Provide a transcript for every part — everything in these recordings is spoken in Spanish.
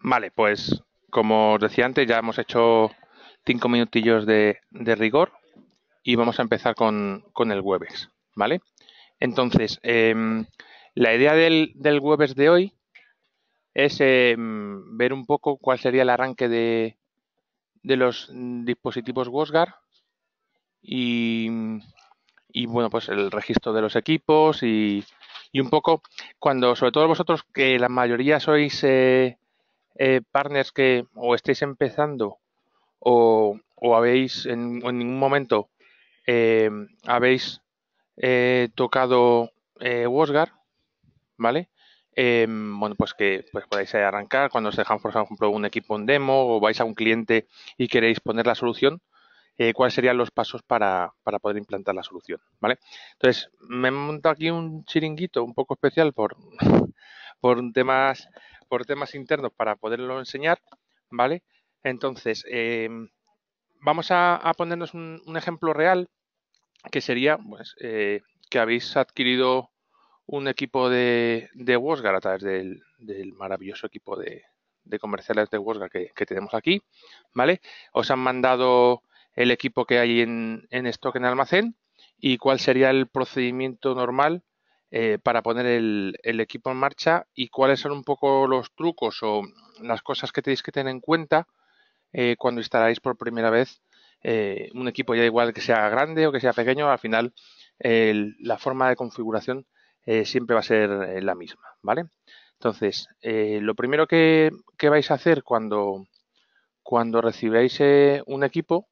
Vale, pues como os decía antes, ya hemos hecho cinco minutillos de, de rigor y vamos a empezar con, con el Webex, ¿vale? Entonces, eh, la idea del, del Webex de hoy es em, ver un poco cuál sería el arranque de, de los dispositivos WOSGAR y, y, bueno, pues el registro de los equipos y, y, un poco cuando, sobre todo vosotros que la mayoría sois eh, eh, partners que o estéis empezando o, habéis en, ningún momento eh, habéis eh, tocado WOSGAR, ¿vale? Em, bueno, pues que pues podáis arrancar cuando os dejan, por ejemplo, un equipo en demo o vais a un cliente y queréis poner la solución, cuáles serían los pasos para, para, poder implantar la solución, ¿vale? Entonces, me he montado aquí un chiringuito un poco especial por, por temas, por temas internos para poderlo enseñar, ¿vale? Entonces, em, vamos a, ponernos un, ejemplo real, que sería pues, eh, que habéis adquirido un equipo de, de Wosgar a través del, maravilloso equipo de, de comerciales de Wosgar que, tenemos aquí, ¿vale? Os han mandado el equipo que hay en, en stock en almacén y cuál sería el procedimiento normal eh, para poner el, equipo en marcha y cuáles son un poco los trucos o las cosas que tenéis que tener en cuenta eh, cuando instaláis por primera vez eh, un equipo, ya igual que sea grande o que sea pequeño, al final la forma de configuración siempre va a ser la misma, ¿vale? Entonces, lo primero que, vais a hacer cuando, cuando recibáis un equipo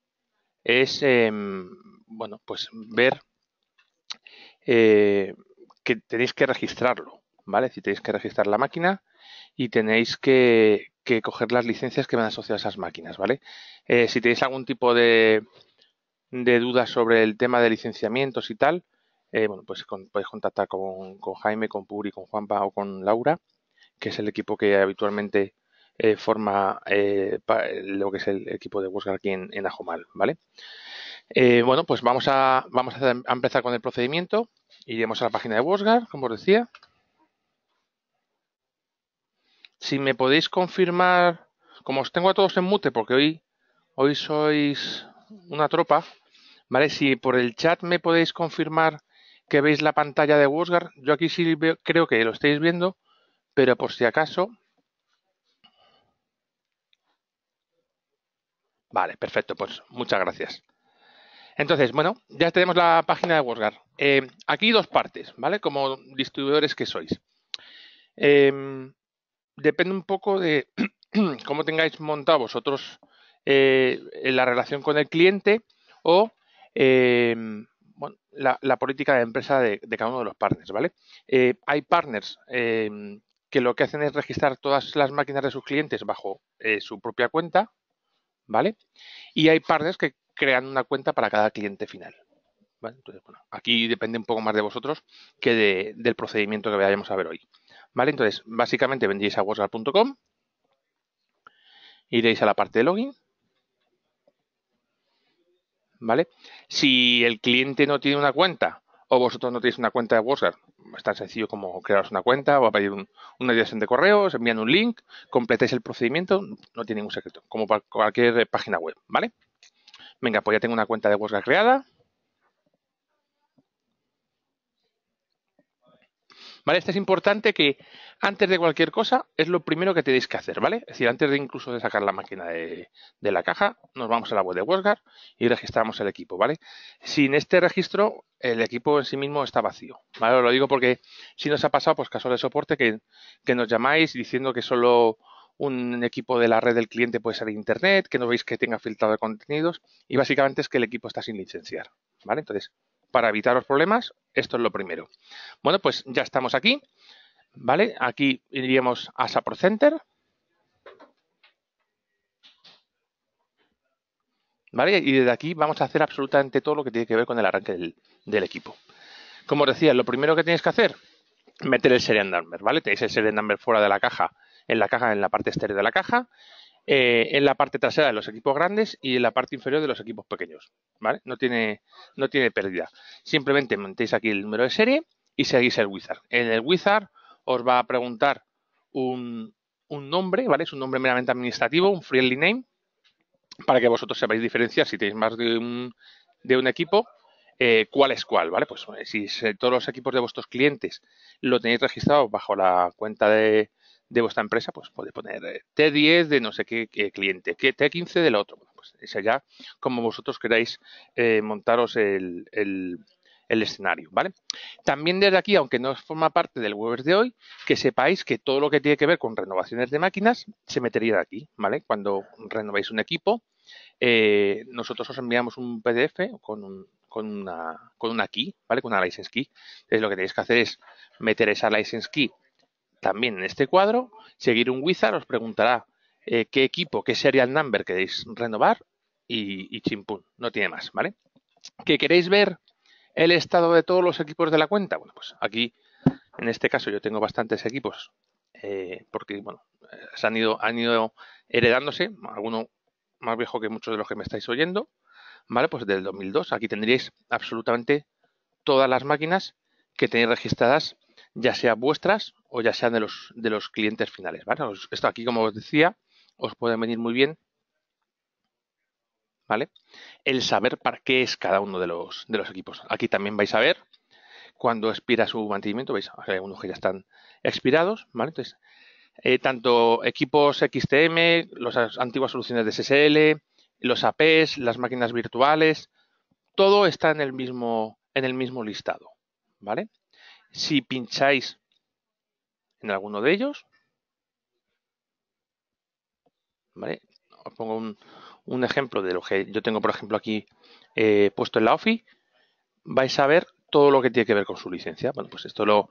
es, em, bueno, pues ver que tenéis que registrarlo, ¿vale? Si tenéis que registrar la máquina y tenéis que, coger las licencias que van asociadas a esas máquinas, ¿vale? Eh, si tenéis algún tipo de, de dudas sobre el tema de licenciamientos y tal, eh, bueno, pues podéis contactar con, Jaime, con Puri, con Juanpa o con Laura, que es el equipo que habitualmente eh, forma lo que es el equipo de WordGuard aquí en, Ajomal, ¿vale? bueno, pues vamos a empezar con el procedimiento. Iremos a la página de Wosgar, como os decía. Si me podéis confirmar, como os tengo a todos en mute, porque hoy, hoy sois una tropa, ¿vale? Si por el chat me podéis confirmar que veis la pantalla de Wosgar, yo aquí sí creo que lo estáis viendo, pero por si acaso, Vale, perfecto, pues muchas gracias. Entonces, bueno, ya tenemos la página de WordGuard. Eh, aquí dos partes, ¿vale? Como distribuidores que sois. Em, depende un poco de cómo tengáis montado vosotros eh, la relación con el cliente o em, la, política de empresa de, cada uno de los partners, ¿vale? Eh, hay partners em, que lo que hacen es registrar todas las máquinas de sus clientes bajo su propia cuenta, ¿vale? Y hay partners que creando una cuenta para cada cliente final. aquí depende un poco más de vosotros que del procedimiento que vayamos a ver hoy. ¿Vale? Entonces, básicamente vendréis a WhatsApp.com, iréis a la parte de login, ¿vale? Si el cliente no tiene una cuenta o vosotros no tenéis una cuenta de WhatsApp es tan sencillo como crearos una cuenta, o a pedir un, una dirección de correo, os envían un link, completáis el procedimiento, no tiene ningún secreto, como para cualquier página web, ¿vale? Venga, pues ya tengo una cuenta de WordGuard creada. ¿Vale? Este es importante que antes de cualquier cosa es lo primero que tenéis que hacer, ¿vale? Es decir, antes de incluso de sacar la máquina de, la caja, nos vamos a la web de WordGuard y registramos el equipo, ¿vale? Sin este registro, el equipo en sí mismo está vacío, ¿vale? lo digo porque si nos ha pasado, pues casos de soporte que nos llamáis diciendo que solo un equipo de la red del cliente puede ser internet, que no veis que tenga filtrado de contenidos y básicamente es que el equipo está sin licenciar, Entonces, para evitar los problemas, esto es lo primero. Bueno, pues ya estamos aquí, ¿vale? Aquí iríamos a Support Y desde aquí vamos a hacer absolutamente todo lo que tiene que ver con el arranque del, equipo. Como os decía, lo primero que tenéis que hacer, meter el serial number, ¿vale? Tenéis el serial number fuera de la caja en la caja, en la parte exterior de la caja, eh, en la parte trasera de los equipos grandes y en la parte inferior de los equipos pequeños. ¿vale? No, tiene, no tiene pérdida. Simplemente montéis aquí el número de serie y seguís el wizard. En el wizard os va a preguntar un, un nombre, ¿vale? Es un nombre meramente administrativo, un friendly name, para que vosotros sepáis diferenciar si tenéis más de un, de un equipo, eh, cuál es cuál, ¿vale? Pues eh, si todos los equipos de vuestros clientes lo tenéis registrado bajo la cuenta de, de vuestra empresa, pues podéis poner eh, T10 de no sé qué cliente, T15 del otro. pues es allá como vosotros queráis eh, montaros el, escenario, ¿vale? También desde aquí, aunque no forma parte del web de hoy, que sepáis que todo lo que tiene que ver con renovaciones de máquinas se metería de aquí, ¿vale? Cuando renováis un equipo, eh, nosotros os enviamos un PDF con un, con una, con una key, ¿vale? Con una license key. Entonces lo que tenéis que hacer es meter esa license key también en este cuadro, seguir un wizard os preguntará eh, qué equipo, qué serial number queréis renovar y, y chimpún, no tiene más, ¿vale? ¿Que queréis ver el estado de todos los equipos de la cuenta? Bueno, pues aquí, en este caso, yo tengo bastantes equipos eh, porque, bueno, eh, se han ido, han ido heredándose, alguno más viejo que muchos de los que me estáis oyendo, ¿vale? Pues del 2002, aquí tendríais absolutamente todas las máquinas que tenéis registradas, ya sea vuestras o ya sean de los, de los clientes finales. Esto aquí, como os decía, os puede venir muy bien ¿vale? El saber para qué es cada uno de los, de los equipos. Aquí también vais a ver cuando expira su mantenimiento, veis, hay algunos que ya están expirados, ¿vale? Entonces, eh, tanto equipos XTM, las antiguas soluciones de SSL, los APs, las máquinas virtuales, todo está en el mismo, en el mismo listado, ¿vale? Si pincháis en alguno de ellos. ¿Vale? Os pongo un, ejemplo de lo que yo tengo, por ejemplo, aquí eh, puesto en la OFI. Vais a ver todo lo que tiene que ver con su licencia. Bueno, pues esto lo,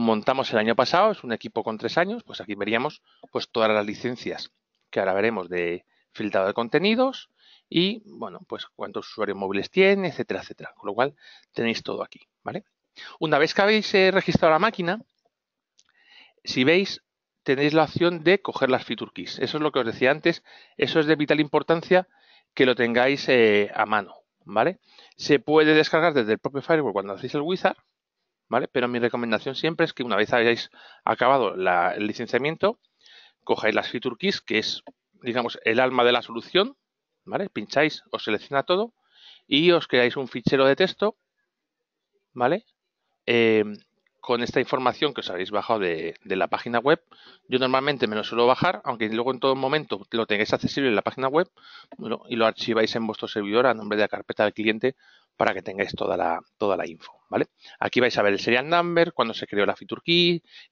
montamos el año pasado, es un equipo con tres años, pues aquí veríamos pues todas las licencias que ahora veremos de filtrado de contenidos y, bueno, pues cuántos usuarios móviles tiene, etcétera, etcétera. Con lo cual tenéis todo aquí, ¿vale? Una vez que habéis eh, registrado la máquina, si veis, tenéis la opción de coger las feature keys. Eso es lo que os decía antes. Eso es de vital importancia que lo tengáis eh, a mano, ¿vale? Se puede descargar desde el propio firewall cuando hacéis el wizard, ¿vale? Pero mi recomendación siempre es que una vez hayáis acabado el licenciamiento, cojáis las feature keys, que es, digamos, el alma de la solución, ¿vale? Pincháis, os selecciona todo y os creáis un fichero de texto, ¿vale? Eh, con esta información que os habéis bajado de, la página web. Yo normalmente me lo suelo bajar, aunque luego en todo momento lo tengáis accesible en la página web y lo archiváis en vuestro servidor a nombre de la carpeta del cliente para que tengáis toda la, toda la info. ¿vale? Aquí vais a ver el serial number, cuándo se creó la feature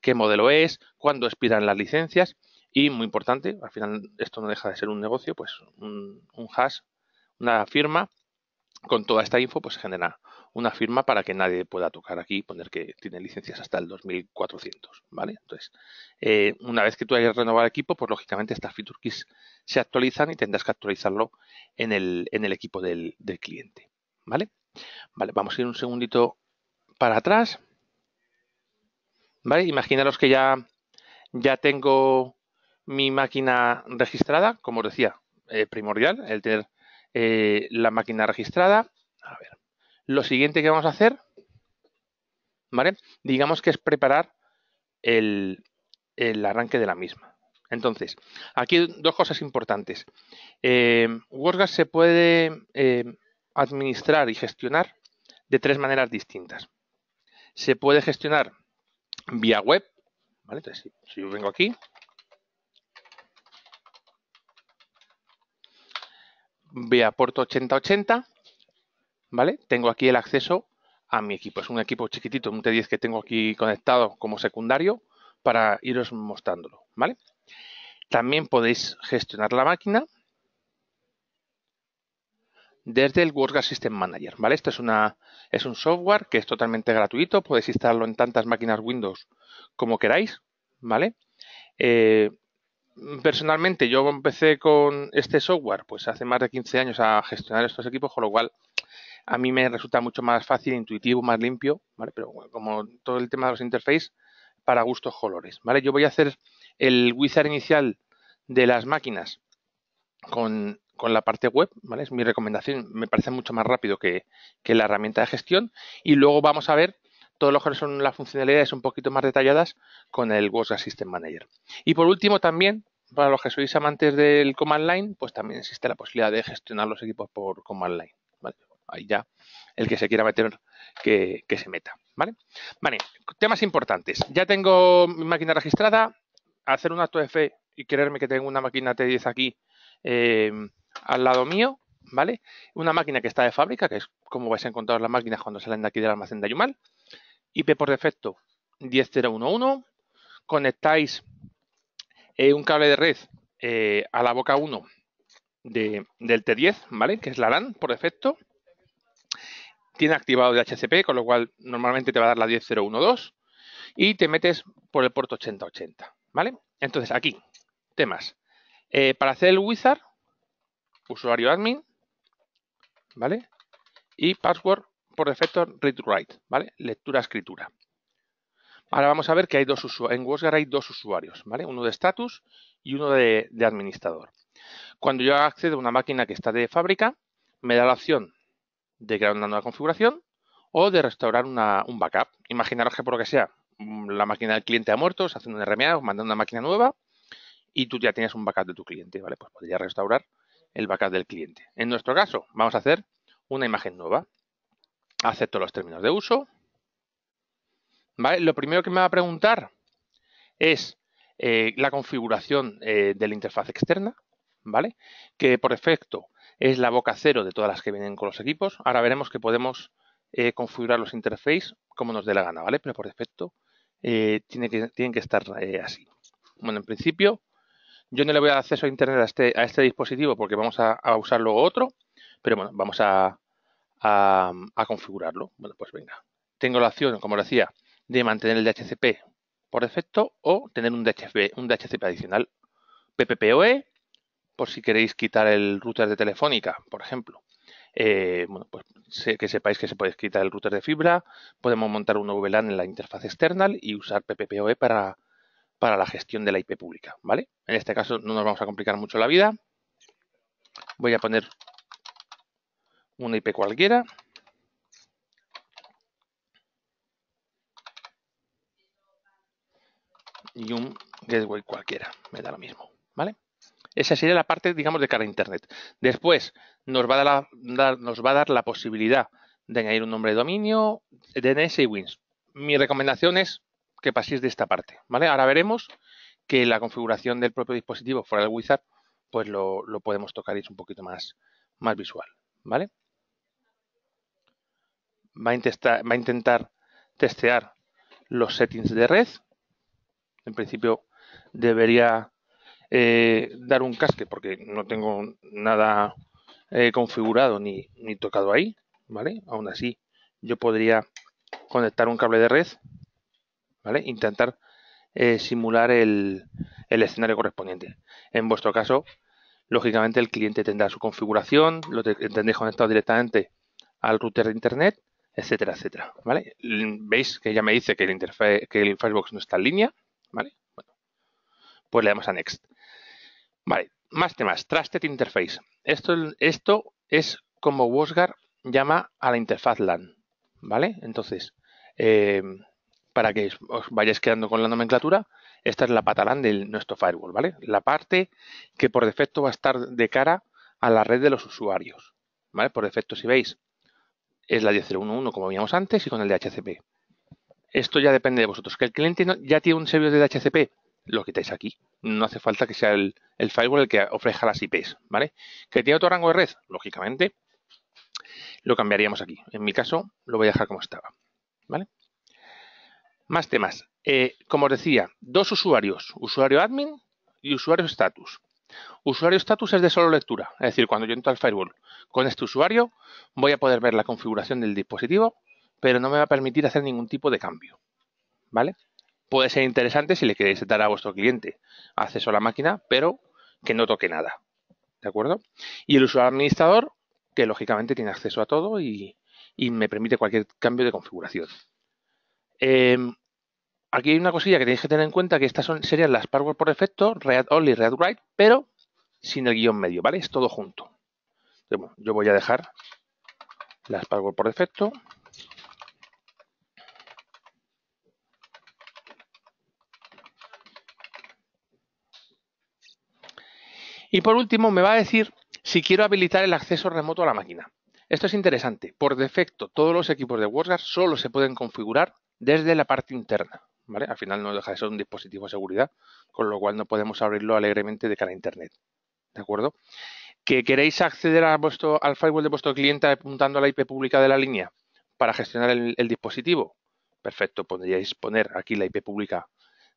qué modelo es, cuándo expiran las licencias y, muy importante, al final esto no deja de ser un negocio, pues un, un hash, una firma con toda esta info, pues genera una firma para que nadie pueda tocar aquí, y poner que tiene licencias hasta el 2400, ¿vale? Entonces, eh, una vez que tú hayas renovado el equipo, pues lógicamente estas feature se actualizan y tendrás que actualizarlo en el, equipo del, cliente, ¿vale? Vale, vamos a ir un segundito para atrás. ¿Vale? Imaginaros que ya, ya tengo mi máquina registrada, como os decía, eh, primordial, el tener eh, la máquina registrada. A ver, lo siguiente que vamos a hacer, ¿vale? Digamos que es preparar el, arranque de la misma. Entonces, aquí dos cosas importantes. Eh, WordGas se puede eh, administrar y gestionar de tres maneras distintas. Se puede gestionar vía web, Entonces, si, si yo vengo aquí, vía puerto 8080, ¿vale? Tengo aquí el acceso a mi equipo. Es un equipo chiquitito, un T10 que tengo aquí conectado como secundario para iros mostrándolo, ¿vale? También podéis gestionar la máquina desde el Work System Manager, ¿vale? Esto es, un software que es totalmente gratuito, podéis instalarlo en tantas máquinas Windows como queráis, ¿vale? Eh, personalmente yo empecé con este software pues hace más de 15 años a gestionar estos equipos, con lo cual a mí me resulta mucho más fácil, intuitivo, más limpio, Pero como todo el tema de los interfaces, para gustos colores, ¿vale? Yo voy a hacer el wizard inicial de las máquinas con, la parte web, ¿vale? Es mi recomendación, me parece mucho más rápido que, la herramienta de gestión y luego vamos a ver todos los que son las funcionalidades un poquito más detalladas con el Watch Assistant Manager. Y por último también, para los que sois amantes del Command Line, pues también existe la posibilidad de gestionar los equipos por Command Line ahí ya el que se quiera meter, que, se meta. ¿Vale? Vale, temas importantes. Ya tengo mi máquina registrada. Hacer un acto de fe y creerme que tengo una máquina T10 aquí eh, al lado mío, ¿vale? Una máquina que está de fábrica, que es como vais a encontrar las máquinas cuando salen de aquí del almacén de Ayumal. IP por defecto 10011. Conectáis eh, un cable de red eh, a la boca 1 del T10, ¿vale? Que es la LAN por defecto tiene activado el HCP, con lo cual normalmente te va a dar la 10012 y te metes por el puerto 8080, ¿vale? Entonces, aquí, temas. Eh, para hacer el wizard, usuario admin, ¿vale? Y password por defecto read-write, ¿vale? Lectura-escritura. Ahora vamos a ver que hay dos usuarios. En WordGuard hay dos usuarios, ¿vale? Uno de status y uno de, de administrador. Cuando yo accedo a una máquina que está de fábrica, me da la opción de crear una nueva configuración o de restaurar una, un backup. Imaginaros que por lo que sea, mm, la máquina del cliente ha muerto, se hace un RMA, os mandan una máquina nueva y tú ya tienes un backup de tu cliente, ¿vale? Pues podría restaurar el backup del cliente. En nuestro caso, vamos a hacer una imagen nueva. Acepto los términos de uso. ¿Vale? Lo primero que me va a preguntar es eh, la configuración eh, de la interfaz externa, ¿vale? Que por efecto es la boca cero de todas las que vienen con los equipos. Ahora veremos que podemos eh, configurar los interfaces como nos dé la gana, ¿vale? Pero por defecto eh, tiene que, tienen que estar eh, así. Bueno, en principio yo no le voy a dar acceso a internet a este, a este dispositivo porque vamos a, usarlo otro, pero bueno, vamos a, configurarlo. Bueno, pues venga. Tengo la opción, como decía, de mantener el DHCP por defecto o tener un DHCP, un DHCP adicional. PPPoE por si queréis quitar el router de Telefónica, por ejemplo. Eh, pues que sepáis que se puede quitar el router de fibra, podemos montar un VLAN en la interfaz external y usar PPPoE para, para la gestión de la IP pública, ¿vale? En este caso no nos vamos a complicar mucho la vida. Voy a poner una IP cualquiera. Y un gateway cualquiera, me da lo mismo, ¿vale? Esa sería la parte, digamos, de cara a Internet. Después, nos va a dar la, posibilidad de añadir un nombre de dominio, DNS y WINS. Mi recomendación es que paséis de esta parte, ¿vale? Ahora veremos que la configuración del propio dispositivo fuera del Wizard, pues lo, podemos tocar y es un poquito más, más visual, ¿vale? va a intentar testear los settings de red. En principio debería eh, dar un casque porque no tengo nada eh, configurado ni, ni, tocado ahí, ¿vale? Aún así, yo podría conectar un cable de red, ¿vale? Intentar eh, simular el, escenario correspondiente. En vuestro caso, lógicamente el cliente tendrá su configuración, lo tendréis conectado directamente al router de internet, etcétera, etcétera, ¿vale? Veis que ya me dice que el, que el Firefox no está en línea, ¿vale? pues le damos a Next. Vale, más temas. Trusted Interface. Esto, esto es como Wosgar llama a la interfaz LAN. ¿Vale? Entonces, eh, para que os vayáis quedando con la nomenclatura, esta es la pata LAN de nuestro firewall, ¿vale? La parte que por defecto va a estar de cara a la red de los usuarios, ¿vale? Por defecto, si veis, es la 10.0.1.1 como veíamos antes y con el DHCP. Esto ya depende de vosotros. Que el cliente ya tiene un servidor de DHCP, lo quitáis aquí. No hace falta que sea el, firewall el que ofrezca las IPs, ¿vale? ¿Que tiene otro rango de red? Lógicamente, lo cambiaríamos aquí. En mi caso, lo voy a dejar como estaba, ¿vale? Más temas. Eh, como os decía, dos usuarios, usuario admin y usuario status. Usuario status es de solo lectura, es decir, cuando yo entro al firewall con este usuario voy a poder ver la configuración del dispositivo, pero no me va a permitir hacer ningún tipo de cambio. ¿Vale? puede ser interesante si le queréis dar a vuestro cliente acceso a la máquina, pero que no toque nada. ¿De acuerdo? Y el usuario administrador, que lógicamente tiene acceso a todo y, me permite cualquier cambio de configuración. Em, aquí hay una cosilla que tenéis que tener en cuenta, que estas son, serían las passwords por defecto, read only, read write, pero sin el guión medio, ¿vale? Es todo junto. yo voy a dejar las Password por defecto. Y por último, me va a decir si quiero habilitar el acceso remoto a la máquina. Esto es interesante. Por defecto, todos los equipos de WordGuard solo se pueden configurar desde la parte interna. ¿vale? Al final no deja de ser un dispositivo de seguridad, con lo cual no podemos abrirlo alegremente de cara a Internet. ¿De acuerdo? ¿Que queréis acceder a vuestro, al firewall de vuestro cliente apuntando a la IP pública de la línea para gestionar el, dispositivo? Perfecto, podríais poner aquí la IP pública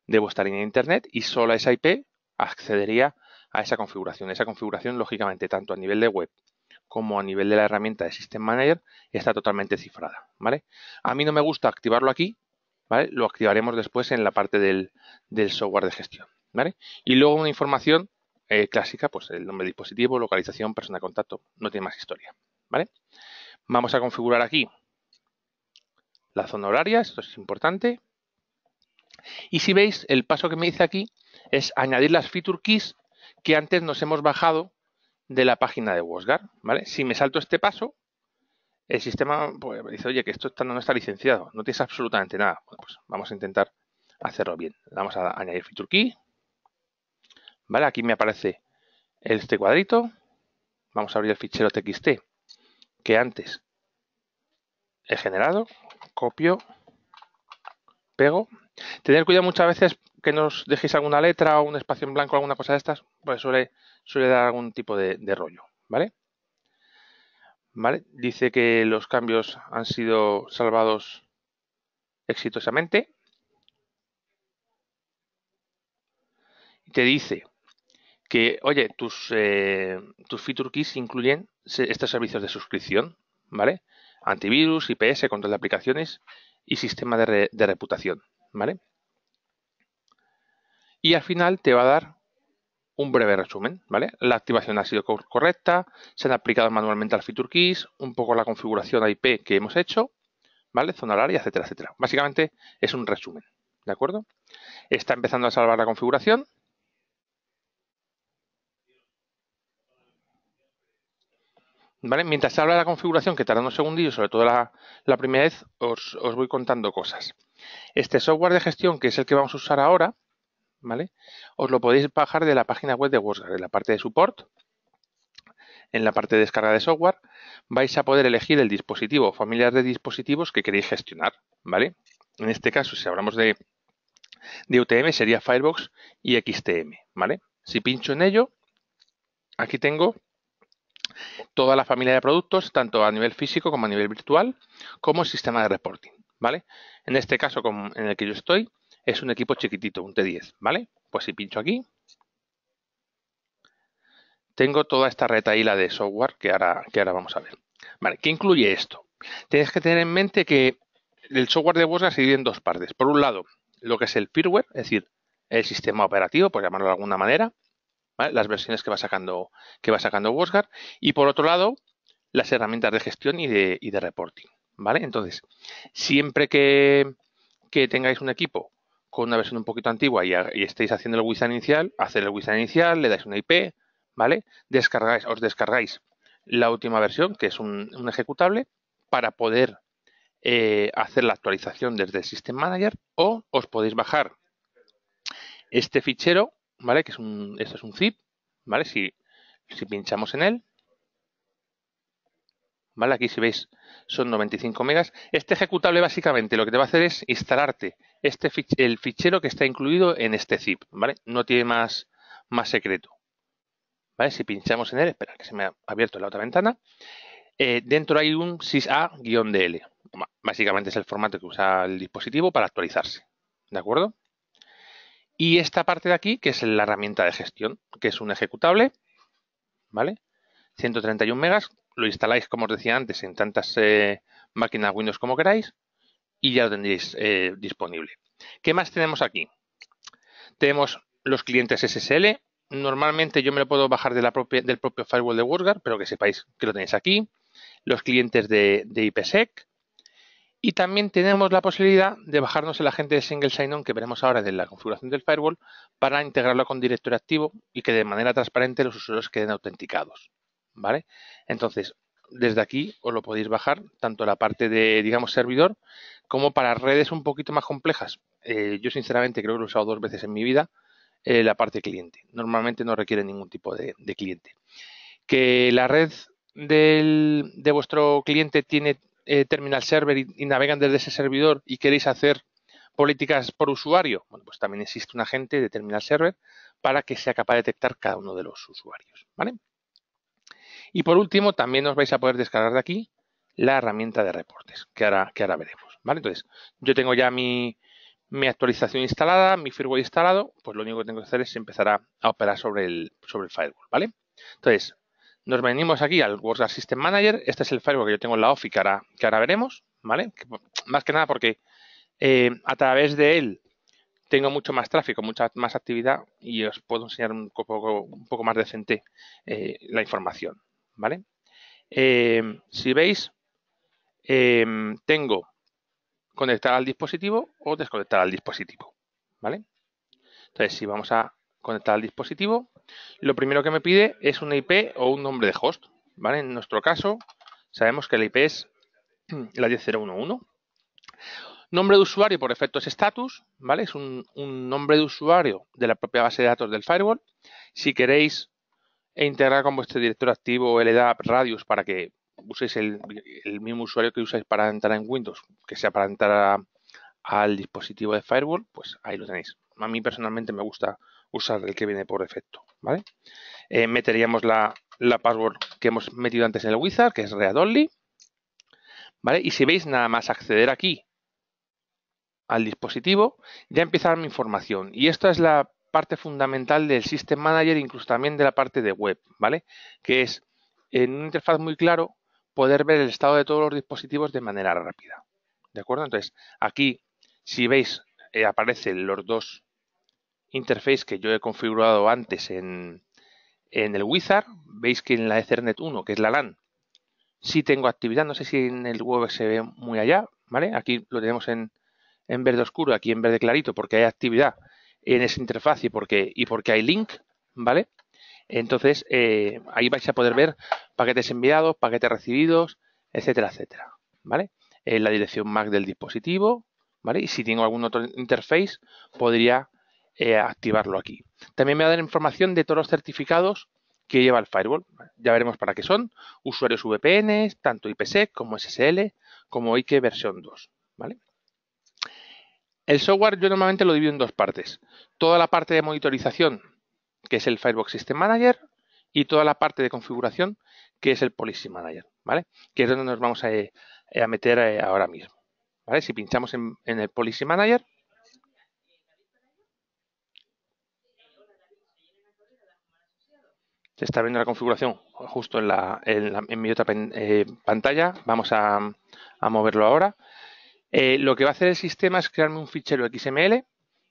de vuestra línea de Internet y solo esa IP accedería a esa configuración. Esa configuración, lógicamente, tanto a nivel de web como a nivel de la herramienta de System Manager, está totalmente cifrada. ¿vale? A mí no me gusta activarlo aquí, lo activaremos después en la parte del, software de gestión. ¿vale? Y luego una información eh, clásica, pues el nombre del dispositivo, localización, persona de contacto, no tiene más historia. ¿vale? Vamos a configurar aquí la zona horaria, esto es importante. Y si veis, el paso que me dice aquí es añadir las feature keys que antes nos hemos bajado de la página de Wosgar. ¿vale? Si me salto este paso, el sistema pues, dice, oye, que esto no está licenciado, no tienes absolutamente nada. pues vamos a intentar hacerlo bien. Vamos a añadir feature key. ¿Vale? Aquí me aparece este cuadrito. Vamos a abrir el fichero txt que antes he generado. Copio. Pego. Tener cuidado muchas veces que nos dejéis alguna letra o un espacio en blanco, alguna cosa de estas, pues suele, dar algún tipo de, rollo, ¿vale? ¿Vale? Dice que los cambios han sido salvados exitosamente. Te dice que, oye, tus, eh, tus feature keys incluyen estos servicios de suscripción, ¿vale? Antivirus, IPS, control de aplicaciones y sistema de reputación, ¿vale? y al final te va a dar un breve resumen, ¿vale? La activación ha sido correcta, se han aplicado manualmente al feature keys, un poco la configuración IP que hemos hecho, ¿vale? Zona horaria, etcétera, etcétera. Básicamente es un resumen, ¿de acuerdo? Está empezando a salvar la configuración. ¿Vale? Mientras salva la configuración, que tarda unos segundillos, sobre todo la, primera vez, os voy contando cosas. Este software de gestión, que es el que vamos a usar ahora, os lo podéis bajar de la página web de WordGuard, en la parte de support, en la parte de descarga de software, vais a poder elegir el dispositivo o familias de dispositivos que queréis gestionar, ¿vale? En este caso, si hablamos de, de UTM, sería Firefox y XTM, ¿vale? Si pincho en ello, aquí tengo toda la familia de productos, tanto a nivel físico como a nivel virtual, como el sistema de reporting, ¿vale? En este caso, en el que yo estoy, es un equipo chiquitito, un T10, ¿vale? Pues si pincho aquí, tengo toda esta retaíla de software que ahora, que ahora vamos a ver. Vale, ¿qué incluye esto? Tenéis que tener en mente que el software de Bosga se divide en dos partes. Por un lado, lo que es el firmware, es decir, el sistema operativo, por llamarlo de alguna manera, las versiones que va sacando, que va sacando y por otro lado, las herramientas de gestión y de, y de reporting. ¿Vale? Entonces, siempre que tengáis un equipo con una versión un poquito antigua y, estáis haciendo el wizard inicial, hacer el wizard inicial, le dais una IP, ¿vale? Descargáis, os descargáis la última versión, que es un, ejecutable, para poder eh, hacer la actualización desde el System Manager o os podéis bajar este fichero, ¿vale? Que es un, es un zip, ¿vale? Si, si pinchamos en él, ¿vale? Aquí si veis son 95 megas. Este ejecutable básicamente lo que te va a hacer es instalarte este el fichero que está incluido en este zip, ¿vale? No tiene más, más secreto. ¿Vale? Si pinchamos en él, espera que se me ha abierto la otra ventana. Eh, dentro hay un sysA-dl. Básicamente es el formato que usa el dispositivo para actualizarse. ¿De acuerdo? Y esta parte de aquí, que es la herramienta de gestión, que es un ejecutable, ¿vale? 131 megas, lo instaláis, como os decía antes, en tantas eh, máquinas Windows como queráis, y ya lo tendréis eh, disponible. ¿Qué más tenemos aquí? Tenemos los clientes SSL. Normalmente yo me lo puedo bajar de la propia, del propio firewall de WordGuard, pero que sepáis que lo tenéis aquí. Los clientes de, IPsec. Y también tenemos la posibilidad de bajarnos el agente de single sign-on que veremos ahora de la configuración del firewall para integrarlo con directorio activo y que de manera transparente los usuarios queden autenticados. ¿Vale? Entonces, desde aquí os lo podéis bajar, tanto la parte de, digamos, servidor, como para redes un poquito más complejas. Eh, yo, sinceramente, creo que lo he usado dos veces en mi vida, eh, la parte cliente. Normalmente no requiere ningún tipo de, cliente. Que la red de vuestro cliente tiene eh, terminal server y, navegan desde ese servidor y queréis hacer políticas por usuario, bueno, pues también existe un agente de terminal server para que sea capaz de detectar cada uno de los usuarios, ¿vale? Y por último, también os vais a poder descargar de aquí la herramienta de reportes, que ahora, que ahora veremos. ¿vale? Entonces, yo tengo ya mi, actualización instalada, mi firmware instalado, pues lo único que tengo que hacer es empezar a, operar sobre el, firewall. ¿vale? Entonces, nos venimos aquí al WordGuard System Manager. Este es el firewall que yo tengo en la OFI que ahora, veremos. ¿vale? más que nada porque eh, a través de él tengo mucho más tráfico, mucha más actividad y os puedo enseñar un poco, un poco más decente eh, la información. ¿vale? Eh, si veis, eh, tengo conectar al dispositivo o desconectar al dispositivo, ¿vale? Entonces, si vamos a conectar al dispositivo, lo primero que me pide es una IP o un nombre de host, ¿vale? En nuestro caso, sabemos que la IP es la 10011. Nombre de usuario por efecto es status, ¿vale? Es un, nombre de usuario de la propia base de datos del firewall. Si queréis e integrar con vuestro director activo LDAP Radius para que uséis el, mismo usuario que usáis para entrar en Windows, que sea para entrar al dispositivo de Firewall, pues ahí lo tenéis. A mí personalmente me gusta usar el que viene por defecto, ¿vale? Eh, meteríamos la, la, password que hemos metido antes en el wizard, que es readonly, ¿vale? Y si veis nada más acceder aquí al dispositivo, ya empieza mi información. Y esta es la parte fundamental del System Manager, incluso también de la parte de web, ¿vale? Que es, en una interfaz muy claro, poder ver el estado de todos los dispositivos de manera rápida. ¿De acuerdo? Entonces, aquí, si veis, eh, aparecen los dos interfaces que yo he configurado antes en, en el Wizard. Veis que en la Ethernet 1, que es la LAN, sí tengo actividad. No sé si en el web se ve muy allá, ¿vale? Aquí lo tenemos en, en verde oscuro, aquí en verde clarito, porque hay actividad en esa interfaz y porque, hay link, ¿vale? Entonces, eh, ahí vais a poder ver paquetes enviados, paquetes recibidos, etcétera, etcétera, ¿vale? En la dirección MAC del dispositivo, ¿vale? Y si tengo algún otro interface, podría eh, activarlo aquí. También me va a dar información de todos los certificados que lleva el firewall. Ya veremos para qué son. Usuarios VPN, tanto IPsec como SSL, como IK versión 2, ¿vale? El software yo normalmente lo divido en dos partes. Toda la parte de monitorización, que es el Firebox System Manager, y toda la parte de configuración, que es el Policy Manager, ¿vale? Que es donde nos vamos a, eh, meter eh, ahora mismo. Si pinchamos en, el Policy Manager, se está viendo la configuración justo en, mi otra eh, pantalla. Vamos a moverlo ahora. Eh, lo que va a hacer el sistema es crearme un fichero XML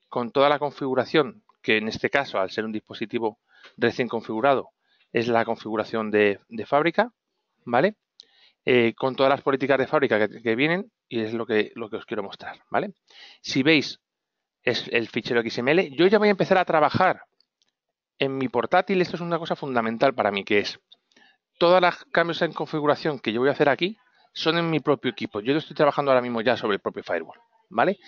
con toda la configuración, que en este caso, al ser un dispositivo recién configurado, es la configuración de, fábrica, ¿vale? Eh, con todas las políticas de fábrica que, vienen y es lo que, lo que os quiero mostrar, ¿vale? Si veis es el fichero XML, yo ya voy a empezar a trabajar en mi portátil, esto es una cosa fundamental para mí, que es todas las cambios en configuración que yo voy a hacer aquí, son en mi propio equipo. Yo estoy trabajando ahora mismo ya sobre el propio firewall, ¿vale?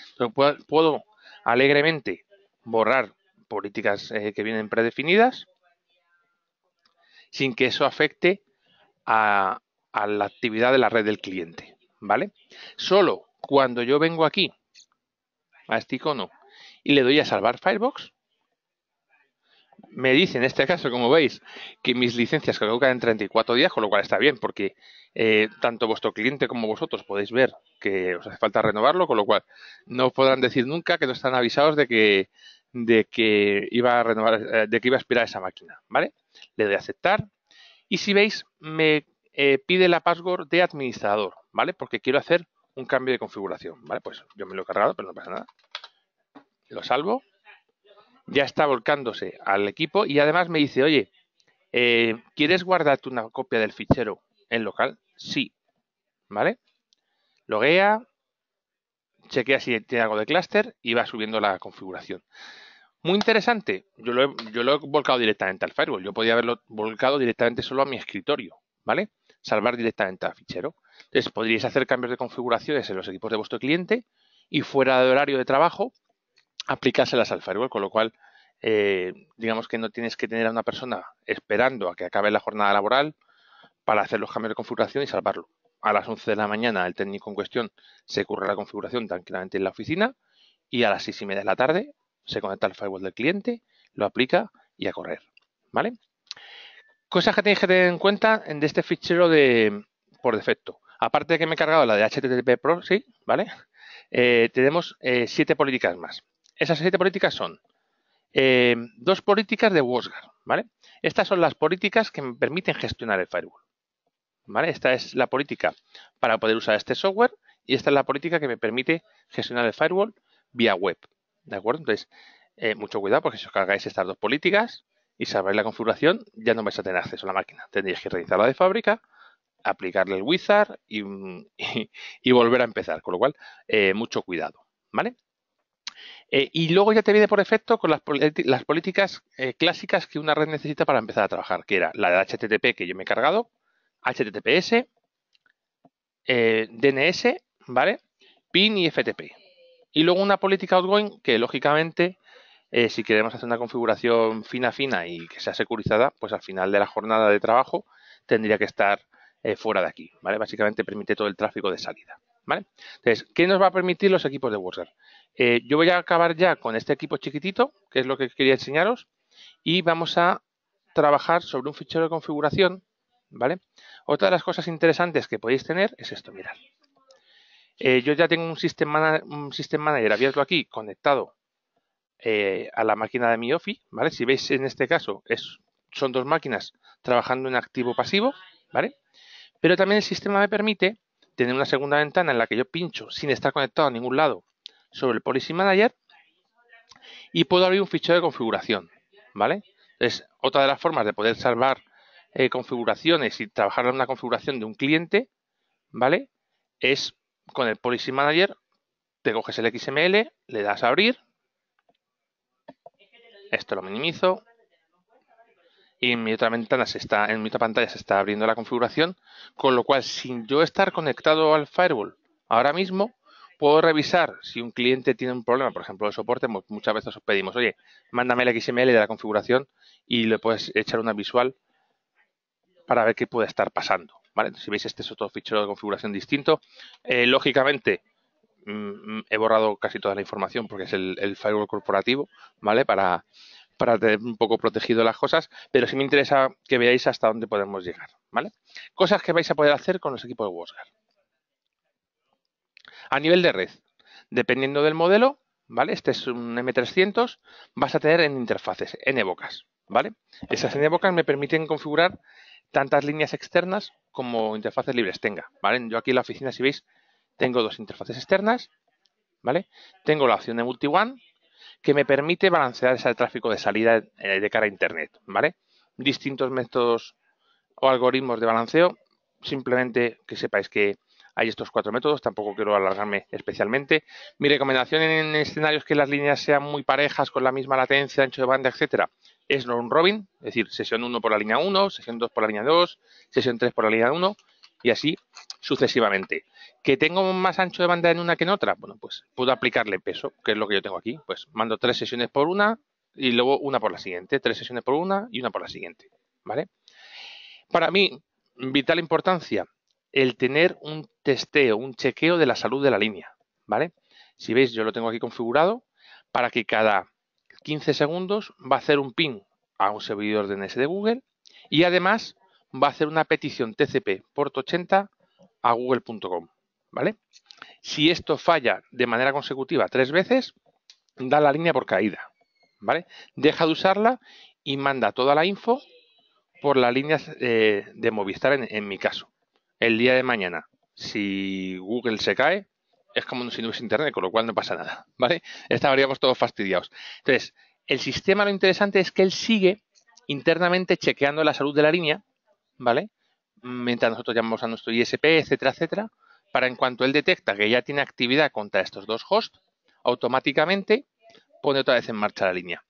puedo, alegremente borrar políticas eh, que vienen predefinidas sin que eso afecte a, la actividad de la red del cliente, ¿vale? Solo cuando yo vengo aquí a este icono y le doy a salvar Firebox, me dice en este caso, como veis, que mis licencias caducan en 34 días, con lo cual está bien, porque eh, tanto vuestro cliente como vosotros podéis ver que os hace falta renovarlo, con lo cual no podrán decir nunca que no están avisados de que de que iba a renovar, eh, de que iba a expirar esa máquina, ¿vale? Le doy a aceptar y si veis me eh, pide la password de administrador, ¿vale? Porque quiero hacer un cambio de configuración, ¿vale? Pues yo me lo he cargado, pero no pasa nada. Lo salvo ya está volcándose al equipo y además me dice, oye, eh, ¿quieres guardarte una copia del fichero en local? Sí. ¿Vale? Loguea, chequea si tiene algo de clúster y va subiendo la configuración. Muy interesante. Yo lo, he, volcado directamente al firewall. Yo podría haberlo volcado directamente solo a mi escritorio. ¿Vale? Salvar directamente al fichero. Entonces podríais hacer cambios de configuraciones en los equipos de vuestro cliente y fuera de horario de trabajo aplicárselas al firewall, con lo cual eh, digamos que no tienes que tener a una persona esperando a que acabe la jornada laboral para hacer los cambios de configuración y salvarlo. A las 11 de la mañana el técnico en cuestión se curra la configuración tranquilamente en la oficina y a las 6 y media de la tarde se conecta al firewall del cliente, lo aplica y a correr. ¿Vale? Cosas que tenéis que tener en cuenta de este fichero de por defecto. Aparte de que me he cargado la de HTTP sí ¿vale? Eh, tenemos eh, siete políticas más. Esas siete políticas son eh, dos políticas de WordGuard, ¿vale? Estas son las políticas que me permiten gestionar el firewall, ¿vale? Esta es la política para poder usar este software y esta es la política que me permite gestionar el firewall vía web, ¿de acuerdo? Entonces, eh, mucho cuidado porque si os cargáis estas dos políticas y salváis la configuración, ya no vais a tener acceso a la máquina. Tendréis que reiniciarla de fábrica, aplicarle el wizard mm, y, volver a empezar, con lo cual, eh, mucho cuidado, ¿vale? Eh, y luego ya te viene por efecto con las, políticas eh, clásicas que una red necesita para empezar a trabajar, que era la de HTTP que yo me he cargado, HTTPS, eh, DNS, ¿vale? PIN y FTP. Y luego una política outgoing que lógicamente si queremos hacer una configuración fina, fina y que sea securizada, pues al final de la jornada de trabajo tendría que estar fuera de aquí. Básicamente permite todo el tráfico de salida. ¿vale? Entonces, ¿qué nos va a permitir los equipos de worker eh, yo voy a acabar ya con este equipo chiquitito, que es lo que quería enseñaros, y vamos a trabajar sobre un fichero de configuración, ¿vale? Otra de las cosas interesantes que podéis tener es esto, mirad. Eh, yo ya tengo un System, Manager, un abierto aquí, conectado eh, a la máquina de mi Office, ¿vale? Si veis en este caso, son dos máquinas trabajando en activo pasivo, ¿vale? Pero también el sistema me permite tiene una segunda ventana en la que yo pincho sin estar conectado a ningún lado sobre el Policy Manager y puedo abrir un fichero de configuración, ¿vale? Es otra de las formas de poder salvar eh, configuraciones y trabajar en una configuración de un cliente, ¿vale? Es con el Policy Manager, te coges el XML, le das a abrir, esto lo minimizo, y en mi otra ventana se está, en mi otra pantalla se está abriendo la configuración, con lo cual sin yo estar conectado al firewall ahora mismo, puedo revisar si un cliente tiene un problema, por ejemplo, de soporte, pues muchas veces os pedimos, oye, mándame el XML de la configuración y le puedes echar una visual para ver qué puede estar pasando. ¿vale? si veis, este es otro fichero de configuración distinto. Eh, lógicamente, mm, mm, he borrado casi toda la información porque es el, el firewall corporativo, ¿vale? Para, para tener un poco protegido las cosas, pero sí me interesa que veáis hasta dónde podemos llegar, ¿vale? Cosas que vais a poder hacer con los equipos de WordGuard. A nivel de red, dependiendo del modelo, ¿vale? Este es un M300, vas a tener en interfaces, en evocas, ¿vale? Esas en evocas me permiten configurar tantas líneas externas como interfaces libres tenga, ¿vale? Yo aquí en la oficina, si veis, tengo dos interfaces externas, ¿vale? Tengo la opción de multi-one, que me permite balancear ese tráfico de salida de cara a Internet, ¿vale? Distintos métodos o algoritmos de balanceo, simplemente que sepáis que hay estos cuatro métodos, tampoco quiero alargarme especialmente. Mi recomendación en escenarios que las líneas sean muy parejas con la misma latencia, ancho de banda, etcétera, es un robin, es decir, sesión 1 por la línea 1, sesión 2 por la línea 2, sesión 3 por la línea 1 y así sucesivamente. ¿Que tengo más ancho de banda en una que en otra? Bueno, pues puedo aplicarle peso, que es lo que yo tengo aquí. Pues mando tres sesiones por una y luego una por la siguiente. Tres sesiones por una y una por la siguiente. ¿Vale? Para mí, vital importancia, el tener un testeo, un chequeo de la salud de la línea. ¿Vale? Si veis, yo lo tengo aquí configurado para que cada 15 segundos va a hacer un ping a un servidor DNS de Google y además va a hacer una petición TCP por 80 a google.com. ¿Vale? Si esto falla de manera consecutiva tres veces, da la línea por caída. ¿Vale? Deja de usarla y manda toda la info por la línea eh, de Movistar en, mi caso. El día de mañana, si Google se cae, es como si no hubiese internet, con lo cual no pasa nada, ¿vale? Estaríamos todos fastidiados. Entonces, el sistema lo interesante es que él sigue internamente chequeando la salud de la línea, ¿vale? mientras nosotros llamamos a nuestro ISP, etcétera, etcétera, para en cuanto él detecta que ya tiene actividad contra estos dos hosts, automáticamente pone otra vez en marcha la línea.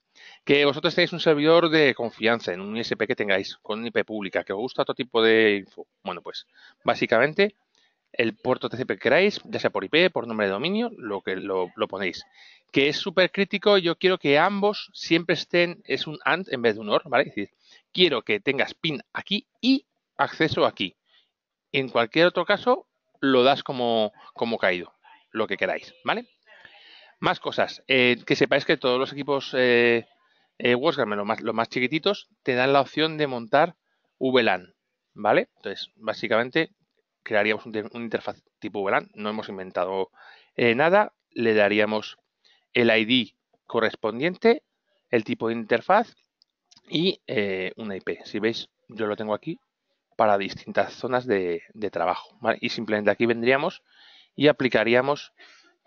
Que vosotros tenéis un servidor de confianza en un ISP que tengáis, con IP pública, que os gusta otro tipo de info. Bueno, pues básicamente el puerto TCP que queráis, ya sea por IP, por nombre de dominio, lo que lo, lo ponéis. Que es súper crítico, yo quiero que ambos siempre estén, es un AND en vez de un OR, ¿vale? Es decir, quiero que tengas pin aquí y acceso aquí. En cualquier otro caso, lo das como, como caído, lo que queráis, ¿vale? Más cosas. Eh, que sepáis que todos los equipos eh, eh los, más, los más chiquititos, te dan la opción de montar VLAN, ¿vale? Entonces, básicamente, crearíamos un, interfaz tipo VLAN, no hemos inventado eh, nada, le daríamos el ID correspondiente, el tipo de interfaz y una IP. Si veis, yo lo tengo aquí, para distintas zonas de, trabajo. Y simplemente aquí vendríamos y aplicaríamos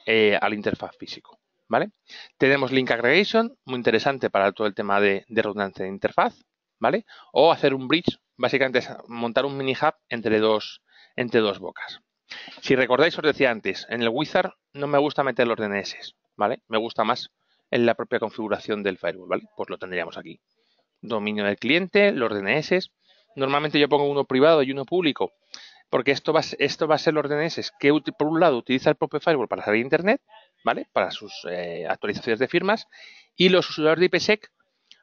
eh, al interfaz físico. ¿vale? Tenemos link aggregation, muy interesante para todo el tema de, redundancia de interfaz. ¿vale? O hacer un bridge, básicamente es montar un mini hub entre dos, entre dos bocas. Si recordáis, os decía antes, en el wizard no me gusta meter los DNS, ¿vale? Me gusta más en la propia configuración del firewall, ¿vale? Pues lo tendríamos aquí. Dominio del cliente, los DNS, Normalmente yo pongo uno privado y uno público, porque esto va, a ser los DNS que por un lado utiliza el propio firewall para salir a internet, ¿vale? Para sus eh, actualizaciones de firmas y los usuarios de IPsec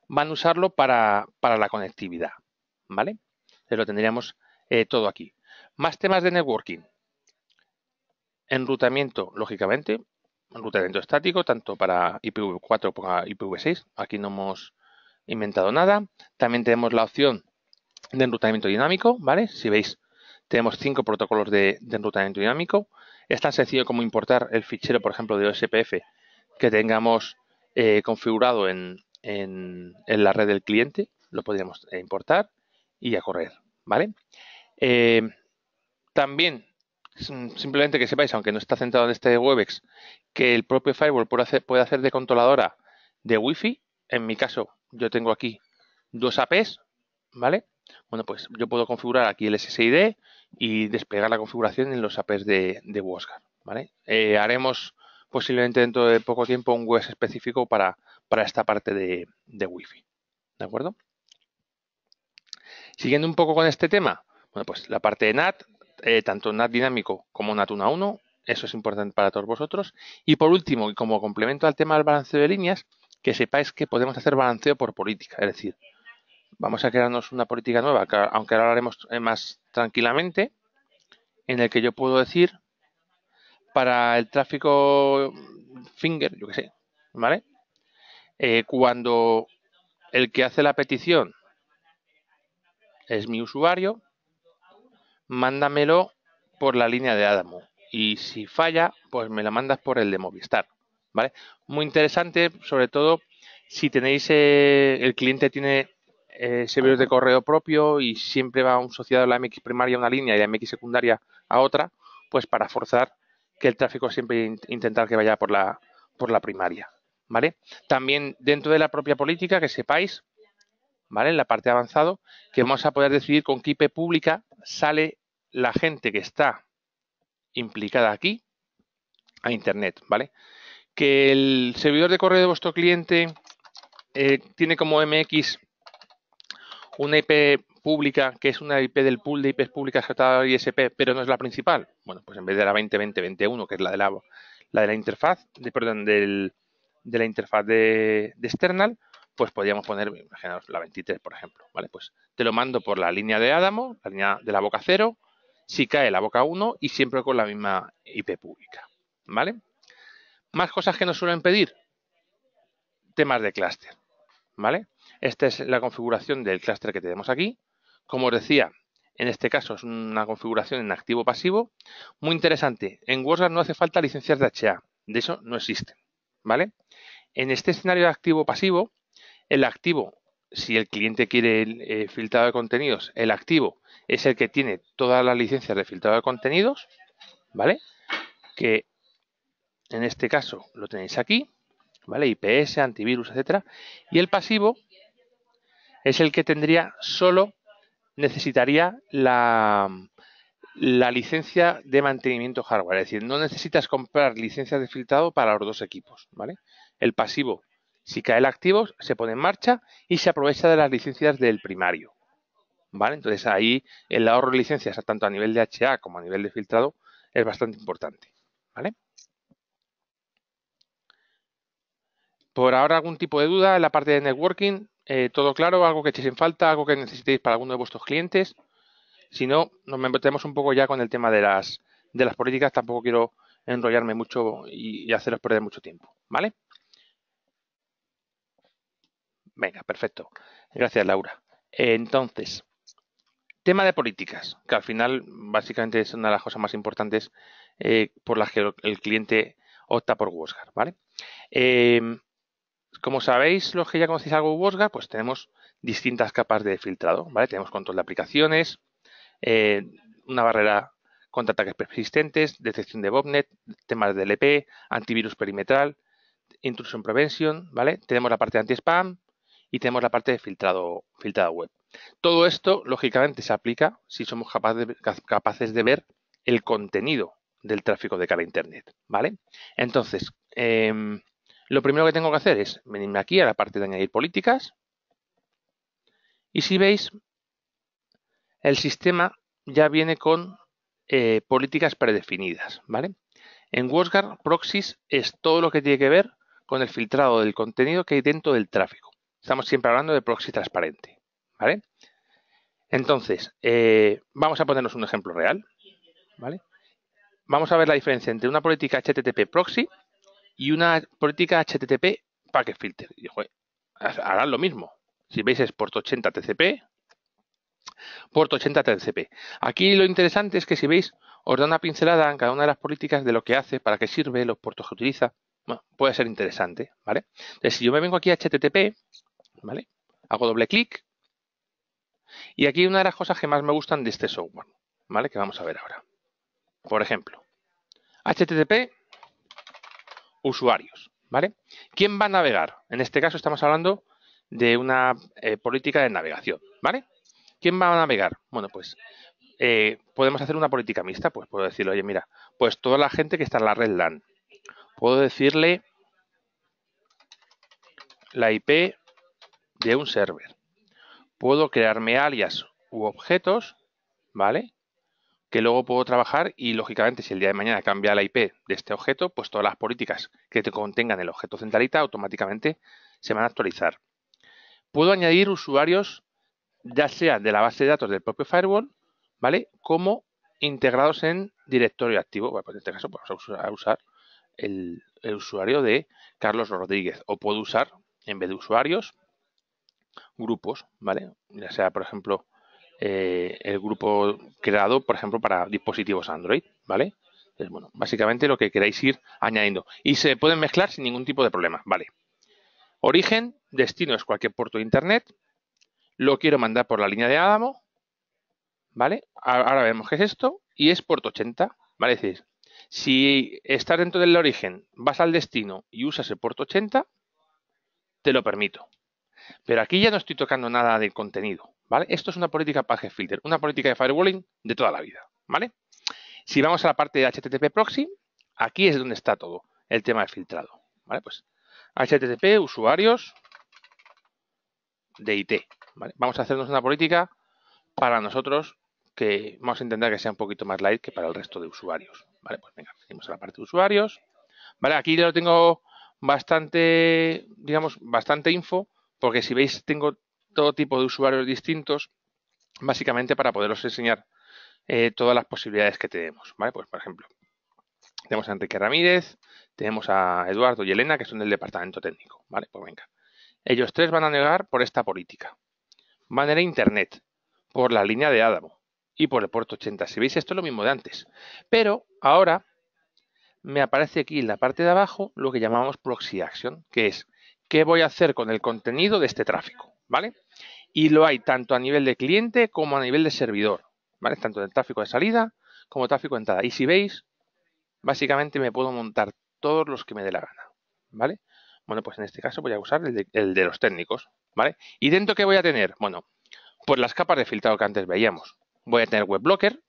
van a usarlo para, la conectividad, ¿vale? lo tendríamos eh, todo aquí. Más temas de networking. Enrutamiento, lógicamente, enrutamiento estático, tanto para IPv4 como para IPv6. Aquí no hemos inventado nada. También tenemos la opción de enrutamiento dinámico, ¿vale? Si veis, tenemos cinco protocolos de, enrutamiento dinámico. Es tan sencillo como importar el fichero, por ejemplo, de OSPF que tengamos eh, configurado en, la red del cliente. Lo podríamos eh, importar y a correr, ¿vale? Eh, también, simplemente que sepáis, aunque no está centrado en este Webex, que el propio firewall puede hacer, puede hacer de controladora de Wi-Fi. En mi caso, yo tengo aquí dos APs, ¿vale? Bueno, pues yo puedo configurar aquí el SSID y desplegar la configuración en los APs de, de ¿vale? Eh, haremos posiblemente dentro de poco tiempo un web específico para, esta parte de, Wi-Fi, ¿de acuerdo? Siguiendo un poco con este tema, bueno, pues la parte de NAT, eh, tanto NAT dinámico como NAT 1 a 1, eso es importante para todos vosotros. Y por último, y como complemento al tema del balanceo de líneas, que sepáis que podemos hacer balanceo por política, es decir, vamos a crearnos una política nueva, aunque ahora lo haremos eh, más tranquilamente, en el que yo puedo decir para el tráfico finger, yo que sé, ¿vale? Eh, cuando el que hace la petición es mi usuario, mándamelo por la línea de Adamo. Y si falla, pues me la mandas por el de Movistar. ¿Vale? Muy interesante, sobre todo si tenéis eh, el cliente tiene eh, servidores de correo propio y siempre va un asociado la MX primaria a una línea y la MX secundaria a otra, pues para forzar que el tráfico siempre intentar que vaya por la, por la primaria. ¿Vale? También dentro de la propia política, que sepáis, ¿vale? En la parte avanzada, avanzado, que vamos a poder decidir con qué IP pública sale la gente que está implicada aquí a internet, ¿vale? Que el servidor de correo de vuestro cliente eh, tiene como MX una IP pública que es una IP del pool de IPs públicas de ISP, pero no es la principal. Bueno, pues en vez de la 2020-21, que es la de la, la de la interfaz, de, perdón, del, de la interfaz de, external, pues podríamos poner, imaginaos, la 23, por ejemplo, ¿vale? Pues te lo mando por la línea de Adamo, la línea de la boca 0, si cae la boca 1 y siempre con la misma IP pública, ¿vale? Más cosas que nos suelen pedir, temas de clúster, ¿vale? Esta es la configuración del clúster que tenemos aquí. Como os decía, en este caso es una configuración en activo pasivo. Muy interesante. En WordGuard no hace falta licencias de HA. De eso no existe. ¿Vale? En este escenario de activo pasivo, el activo, si el cliente quiere el eh, filtrado de contenidos, el activo es el que tiene todas las licencias de filtrado de contenidos. ¿Vale? Que en este caso lo tenéis aquí. ¿Vale? IPS, antivirus, etcétera. Y el pasivo es el que tendría solo necesitaría la, licencia de mantenimiento hardware. Es decir, no necesitas comprar licencias de filtrado para los dos equipos, ¿vale? El pasivo, si cae el activo, se pone en marcha y se aprovecha de las licencias del primario, ¿vale? Entonces ahí el ahorro de licencias, tanto a nivel de HA como a nivel de filtrado, es bastante importante, ¿vale? Por ahora, algún tipo de duda en la parte de networking, eh, ¿Todo claro? ¿Algo que echéis en falta? ¿Algo que necesitéis para alguno de vuestros clientes? Si no, nos metemos un poco ya con el tema de las, políticas. Tampoco quiero enrollarme mucho y, haceros perder mucho tiempo. ¿Vale? Venga, perfecto. Gracias, Laura. Entonces, tema de políticas, que al final básicamente es una de las cosas más importantes eh, por las que el cliente opta por WordStar, ¿vale? Eh, como sabéis, los que ya conocéis algo Vosga, pues tenemos distintas capas de filtrado, ¿vale? Tenemos control de aplicaciones, eh, una barrera contra ataques persistentes, detección de botnet, temas de LP, antivirus perimetral, intrusion prevention, ¿vale? Tenemos la parte anti-spam y tenemos la parte de filtrado, web. Todo esto, lógicamente, se aplica si somos capaces de, ver el contenido del tráfico de cara a Internet, ¿vale? Entonces, em, lo primero que tengo que hacer es venirme aquí a la parte de añadir políticas. Y si veis, el sistema ya viene con eh, políticas predefinidas, ¿vale? En WordGuard, proxies es todo lo que tiene que ver con el filtrado del contenido que hay dentro del tráfico. Estamos siempre hablando de proxy transparente, ¿vale? Entonces, eh, vamos a ponernos un ejemplo real, ¿vale? Vamos a ver la diferencia entre una política HTTP proxy y una política HTTP Packet Filter. Y harán lo mismo. Si veis es puerto 80 TCP, puerto 80 TCP. Aquí lo interesante es que si veis, os da una pincelada en cada una de las políticas de lo que hace, para qué sirve, los puertos que utiliza. Bueno, puede ser interesante, ¿vale? Entonces, si yo me vengo aquí a HTTP, ¿vale? Hago doble clic. Y aquí una de las cosas que más me gustan de este software, ¿vale? Que vamos a ver ahora. Por ejemplo, HTTP usuarios, ¿vale? ¿Quién va a navegar? En este caso estamos hablando de una eh, política de navegación, ¿vale? ¿Quién va a navegar? Bueno, pues eh, podemos hacer una política mixta, pues puedo decirle, oye, mira, pues toda la gente que está en la red LAN, puedo decirle la IP de un server. Puedo crearme alias u objetos, ¿vale? que luego puedo trabajar y lógicamente si el día de mañana cambia la IP de este objeto, pues todas las políticas que te contengan el objeto centralita automáticamente se van a actualizar. Puedo añadir usuarios ya sea de la base de datos del propio firewall, ¿vale? Como integrados en directorio activo. Bueno, pues en este caso pues vamos a usar, el, el, usuario de Carlos Rodríguez. O puedo usar, en vez de usuarios, grupos, ¿vale? Ya sea, por ejemplo, eh, el grupo creado, por ejemplo, para dispositivos Android, ¿vale? es bueno, básicamente lo que queráis ir añadiendo. Y se pueden mezclar sin ningún tipo de problema, ¿vale? Origen, destino es cualquier puerto de Internet. Lo quiero mandar por la línea de Adamo, ¿vale? Ahora vemos qué es esto. Y es puerto 80, ¿vale? Es decir, si estás dentro del origen, vas al destino y usas el puerto 80, te lo permito. Pero aquí ya no estoy tocando nada del contenido. ¿vale? Esto es una política Page Filter, una política de firewalling de toda la vida, ¿vale? Si vamos a la parte de HTTP proxy, aquí es donde está todo el tema de filtrado, ¿vale? Pues HTTP, usuarios de IT, Vamos a hacernos una política para nosotros que vamos a intentar que sea un poquito más light que para el resto de usuarios, ¿vale? Pues venga, venimos a la parte de usuarios, ¿vale? Aquí ya lo tengo bastante, digamos, bastante info, porque si veis tengo todo tipo de usuarios distintos, básicamente para poderos enseñar eh, todas las posibilidades que tenemos. ¿vale? Pues, por ejemplo, tenemos a Enrique Ramírez, tenemos a Eduardo y Elena, que son del departamento técnico. ¿vale? Pues venga. Ellos tres van a negar por esta política. Van a ir a Internet, por la línea de Adamo y por el puerto 80. Si veis, esto es lo mismo de antes. Pero ahora me aparece aquí en la parte de abajo lo que llamamos proxy action, que es qué voy a hacer con el contenido de este tráfico, ¿vale? Y lo hay tanto a nivel de cliente como a nivel de servidor, ¿vale? Tanto el tráfico de salida como tráfico de entrada. Y si veis, básicamente me puedo montar todos los que me dé la gana, ¿vale? Bueno, pues en este caso voy a usar el de, los técnicos, ¿vale? ¿Y dentro qué voy a tener? Bueno, pues las capas de filtrado que antes veíamos. Voy a tener WebBlocker,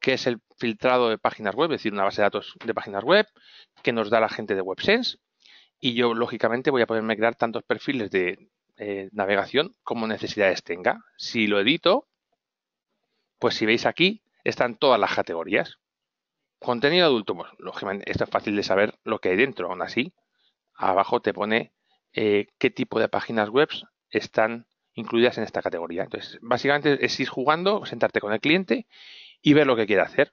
que es el filtrado de páginas web, es decir, una base de datos de páginas web que nos da la gente de WebSense y yo lógicamente voy a poderme crear tantos perfiles de eh, navegación como necesidades tenga. Si lo edito, pues si veis aquí están todas las categorías. Contenido adulto, pues, lógicamente esto es fácil de saber lo que hay dentro, aún así. Abajo te pone eh, qué tipo de páginas web están incluidas en esta categoría. Entonces, básicamente es ir jugando, sentarte con el cliente y ver lo que quiere hacer.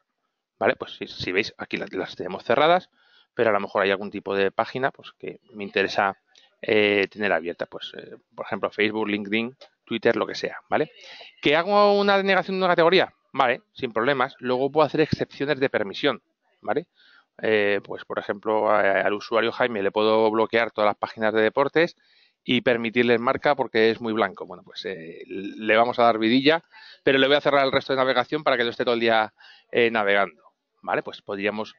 ¿Vale? Pues si, veis, aquí las tenemos cerradas pero a lo mejor hay algún tipo de página pues, que me interesa eh, tener abierta, pues, eh, por ejemplo, Facebook, LinkedIn, Twitter, lo que sea, ¿vale? ¿Que hago una denegación de una categoría? Vale, sin problemas. Luego puedo hacer excepciones de permisión, ¿vale? Eh, pues, por ejemplo, al usuario Jaime le puedo bloquear todas las páginas de deportes y permitirle marca porque es muy blanco. Bueno, pues le vamos a dar vidilla, pero le voy a cerrar el resto de navegación para que no esté todo el día navegando. ¿Vale? Pues podríamos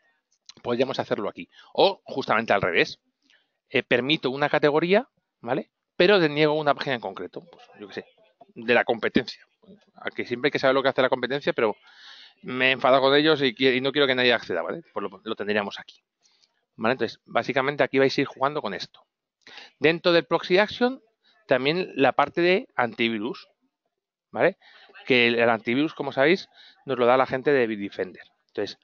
podríamos hacerlo aquí. O justamente al revés. Eh, permito una categoría, ¿vale? Pero deniego una página en concreto. Pues, yo qué sé, de la competencia. Aquí siempre hay que saber lo que hace la competencia, pero me he enfadado con ellos y, no quiero que nadie acceda, ¿vale? Pues lo, tendríamos aquí. ¿Vale? Entonces, básicamente aquí vais a ir jugando con esto. Dentro del proxy action, también la parte de antivirus, ¿vale? Que el, antivirus, como sabéis, nos lo da la gente de Bitdefender. Entonces,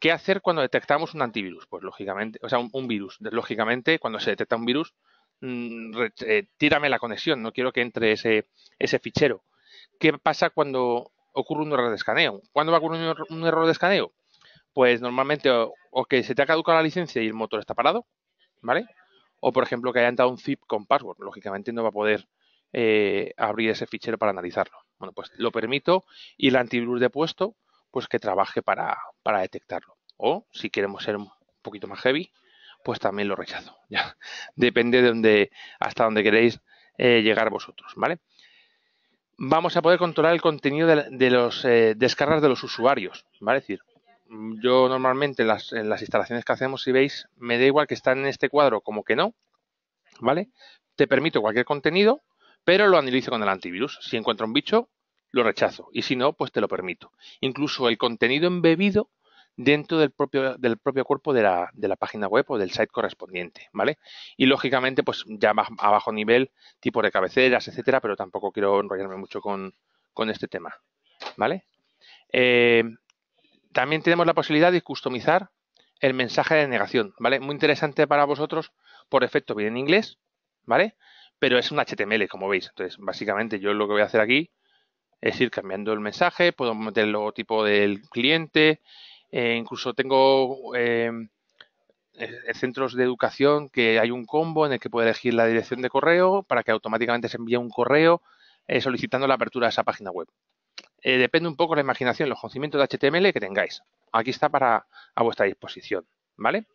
¿Qué hacer cuando detectamos un antivirus? Pues lógicamente, o sea, un, virus. Lógicamente, cuando se detecta un virus, mm, eh, tírame la conexión, no quiero que entre ese, fichero. ¿Qué pasa cuando ocurre un error de escaneo? ¿Cuándo va a ocurrir un, error de escaneo? Pues normalmente o, que se te ha caducado la licencia y el motor está parado, ¿vale? O por ejemplo que haya entrado un zip con password. Lógicamente no va a poder eh, abrir ese fichero para analizarlo. Bueno, pues lo permito y el antivirus de puesto pues que trabaje para, para detectarlo. O si queremos ser un poquito más heavy, pues también lo rechazo. Ya. Depende de dónde, hasta dónde queréis eh, llegar vosotros, ¿vale? Vamos a poder controlar el contenido de, los eh, descargas de los usuarios, ¿vale? decir, yo normalmente en las, instalaciones que hacemos, si veis, me da igual que están en este cuadro como que no, ¿vale? Te permito cualquier contenido, pero lo analizo con el antivirus. Si encuentro un bicho, lo rechazo y si no, pues te lo permito. Incluso el contenido embebido dentro del propio, del propio cuerpo de la, de la, página web o del site correspondiente, ¿vale? Y lógicamente, pues ya a bajo nivel, tipo de cabeceras, etcétera, pero tampoco quiero enrollarme mucho con, con este tema, ¿vale? Eh, también tenemos la posibilidad de customizar el mensaje de negación, ¿vale? Muy interesante para vosotros, por efecto viene en inglés, ¿vale? Pero es un HTML, como veis. Entonces, básicamente yo lo que voy a hacer aquí es ir cambiando el mensaje, puedo meter el logotipo del cliente, eh, incluso tengo eh, eh, centros de educación que hay un combo en el que puede elegir la dirección de correo para que automáticamente se envíe un correo solicitando la apertura de esa página web. depende un poco de la imaginación, los conocimientos de HTML que tengáis. Aquí está para a vuestra disposición, ¿vale?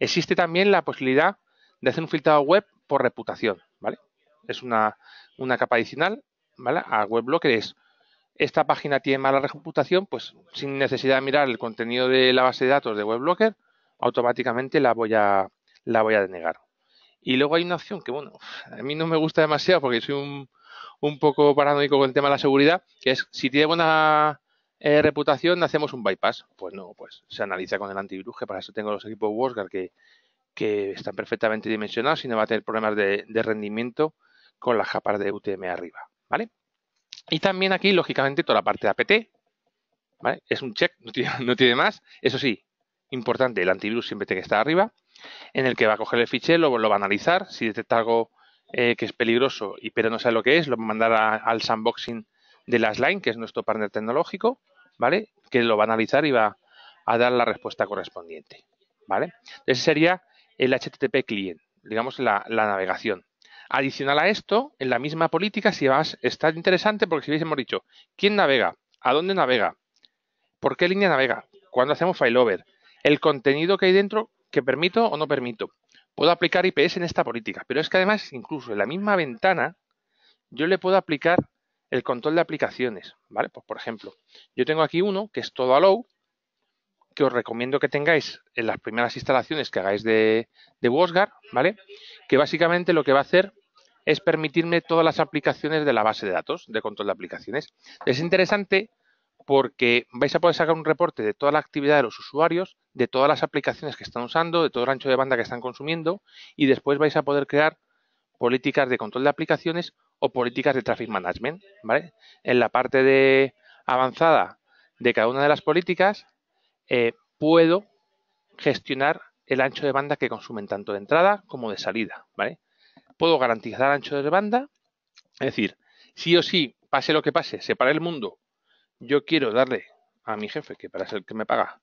Existe también la posibilidad de hacer un filtrado web por reputación, ¿vale? Es una, una capa adicional a A es, esta página tiene mala reputación, pues sin necesidad de mirar el contenido de la base de datos de WebBlocker, automáticamente la voy a, la voy a denegar. Y luego hay una opción que, bueno, a mí no me gusta demasiado porque soy un, un poco paranoico con el tema de la seguridad, que es si tiene buena eh, reputación, hacemos un bypass. Pues no, pues se analiza con el antivirus, para eso tengo los equipos WordGuard que, que están perfectamente dimensionados y no va a tener problemas de, de rendimiento con las capas de UTM arriba. ¿vale? Y también aquí, lógicamente, toda la parte de APT, ¿vale? Es un check, no tiene, no tiene más. Eso sí, importante, el antivirus siempre tiene que estar arriba, en el que va a coger el fichero, lo, lo va a analizar, si detecta algo eh, que es peligroso y pero no sabe lo que es, lo va a mandar al sandboxing de Lastline, que es nuestro partner tecnológico, ¿vale? Que lo va a analizar y va a dar la respuesta correspondiente, ¿vale? Ese sería el HTTP client, digamos la navegación. Adicional a esto, en la misma política, si vas, está interesante porque si hubiésemos dicho quién navega, a dónde navega, por qué línea navega, cuándo hacemos failover, el contenido que hay dentro que permito o no permito. Puedo aplicar IPS en esta política, pero es que además, incluso en la misma ventana, yo le puedo aplicar el control de aplicaciones, ¿vale? Pues por ejemplo, yo tengo aquí uno que es todo allow, que os recomiendo que tengáis en las primeras instalaciones que hagáis de, de ¿vale? Que básicamente lo que va a hacer es permitirme todas las aplicaciones de la base de datos, de control de aplicaciones. Es interesante porque vais a poder sacar un reporte de toda la actividad de los usuarios, de todas las aplicaciones que están usando, de todo el ancho de banda que están consumiendo y después vais a poder crear políticas de control de aplicaciones o políticas de traffic management, ¿vale? En la parte de avanzada de cada una de las políticas eh, puedo gestionar el ancho de banda que consumen tanto de entrada como de salida, ¿vale? Puedo garantizar ancho de banda, es decir, sí o sí, pase lo que pase, se el mundo, yo quiero darle a mi jefe, que para ser el que me paga,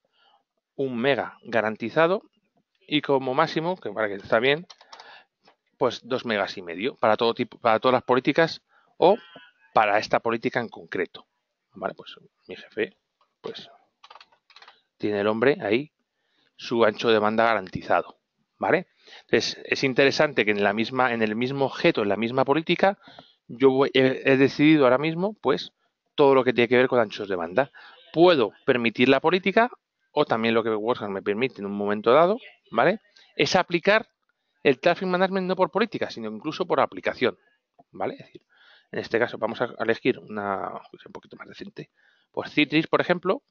un mega garantizado y como máximo, que para que está bien, pues dos megas y medio para todo tipo, para todas las políticas o para esta política en concreto. Vale, pues mi jefe, pues tiene el hombre ahí su ancho de banda garantizado. ¿Vale? Entonces, es interesante que en la misma, en el mismo objeto, en la misma política, yo he, decidido ahora mismo, pues, todo lo que tiene que ver con anchos de banda. Puedo permitir la política, o también lo que WordCamp me permite en un momento dado, ¿vale? Es aplicar el traffic management no por política, sino incluso por aplicación. ¿Vale? decir, en este caso vamos a elegir una, un poquito más reciente, Por Citrix, por ejemplo,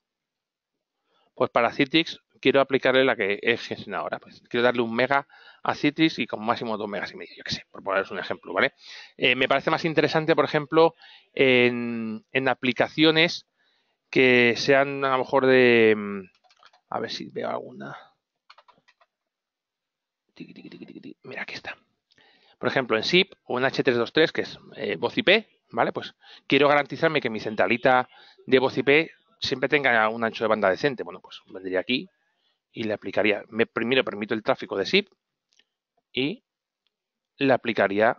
pues para Citrix quiero aplicarle la que es gestionado ahora. Pues quiero darle un mega a Citrix y con máximo dos megas y medio, yo que sé, por poneros un ejemplo, ¿vale? Eh, me parece más interesante, por ejemplo, en, aplicaciones que sean a lo mejor de... Mm, a ver si veo alguna. Mira, aquí está. Por ejemplo, en SIP o en H323, que es eh, voz IP, ¿vale? Pues quiero garantizarme que mi centralita de voz IP siempre tenga un ancho de banda decente. Bueno, pues vendría aquí y le aplicaría, me, primero permito el tráfico de SIP y le aplicaría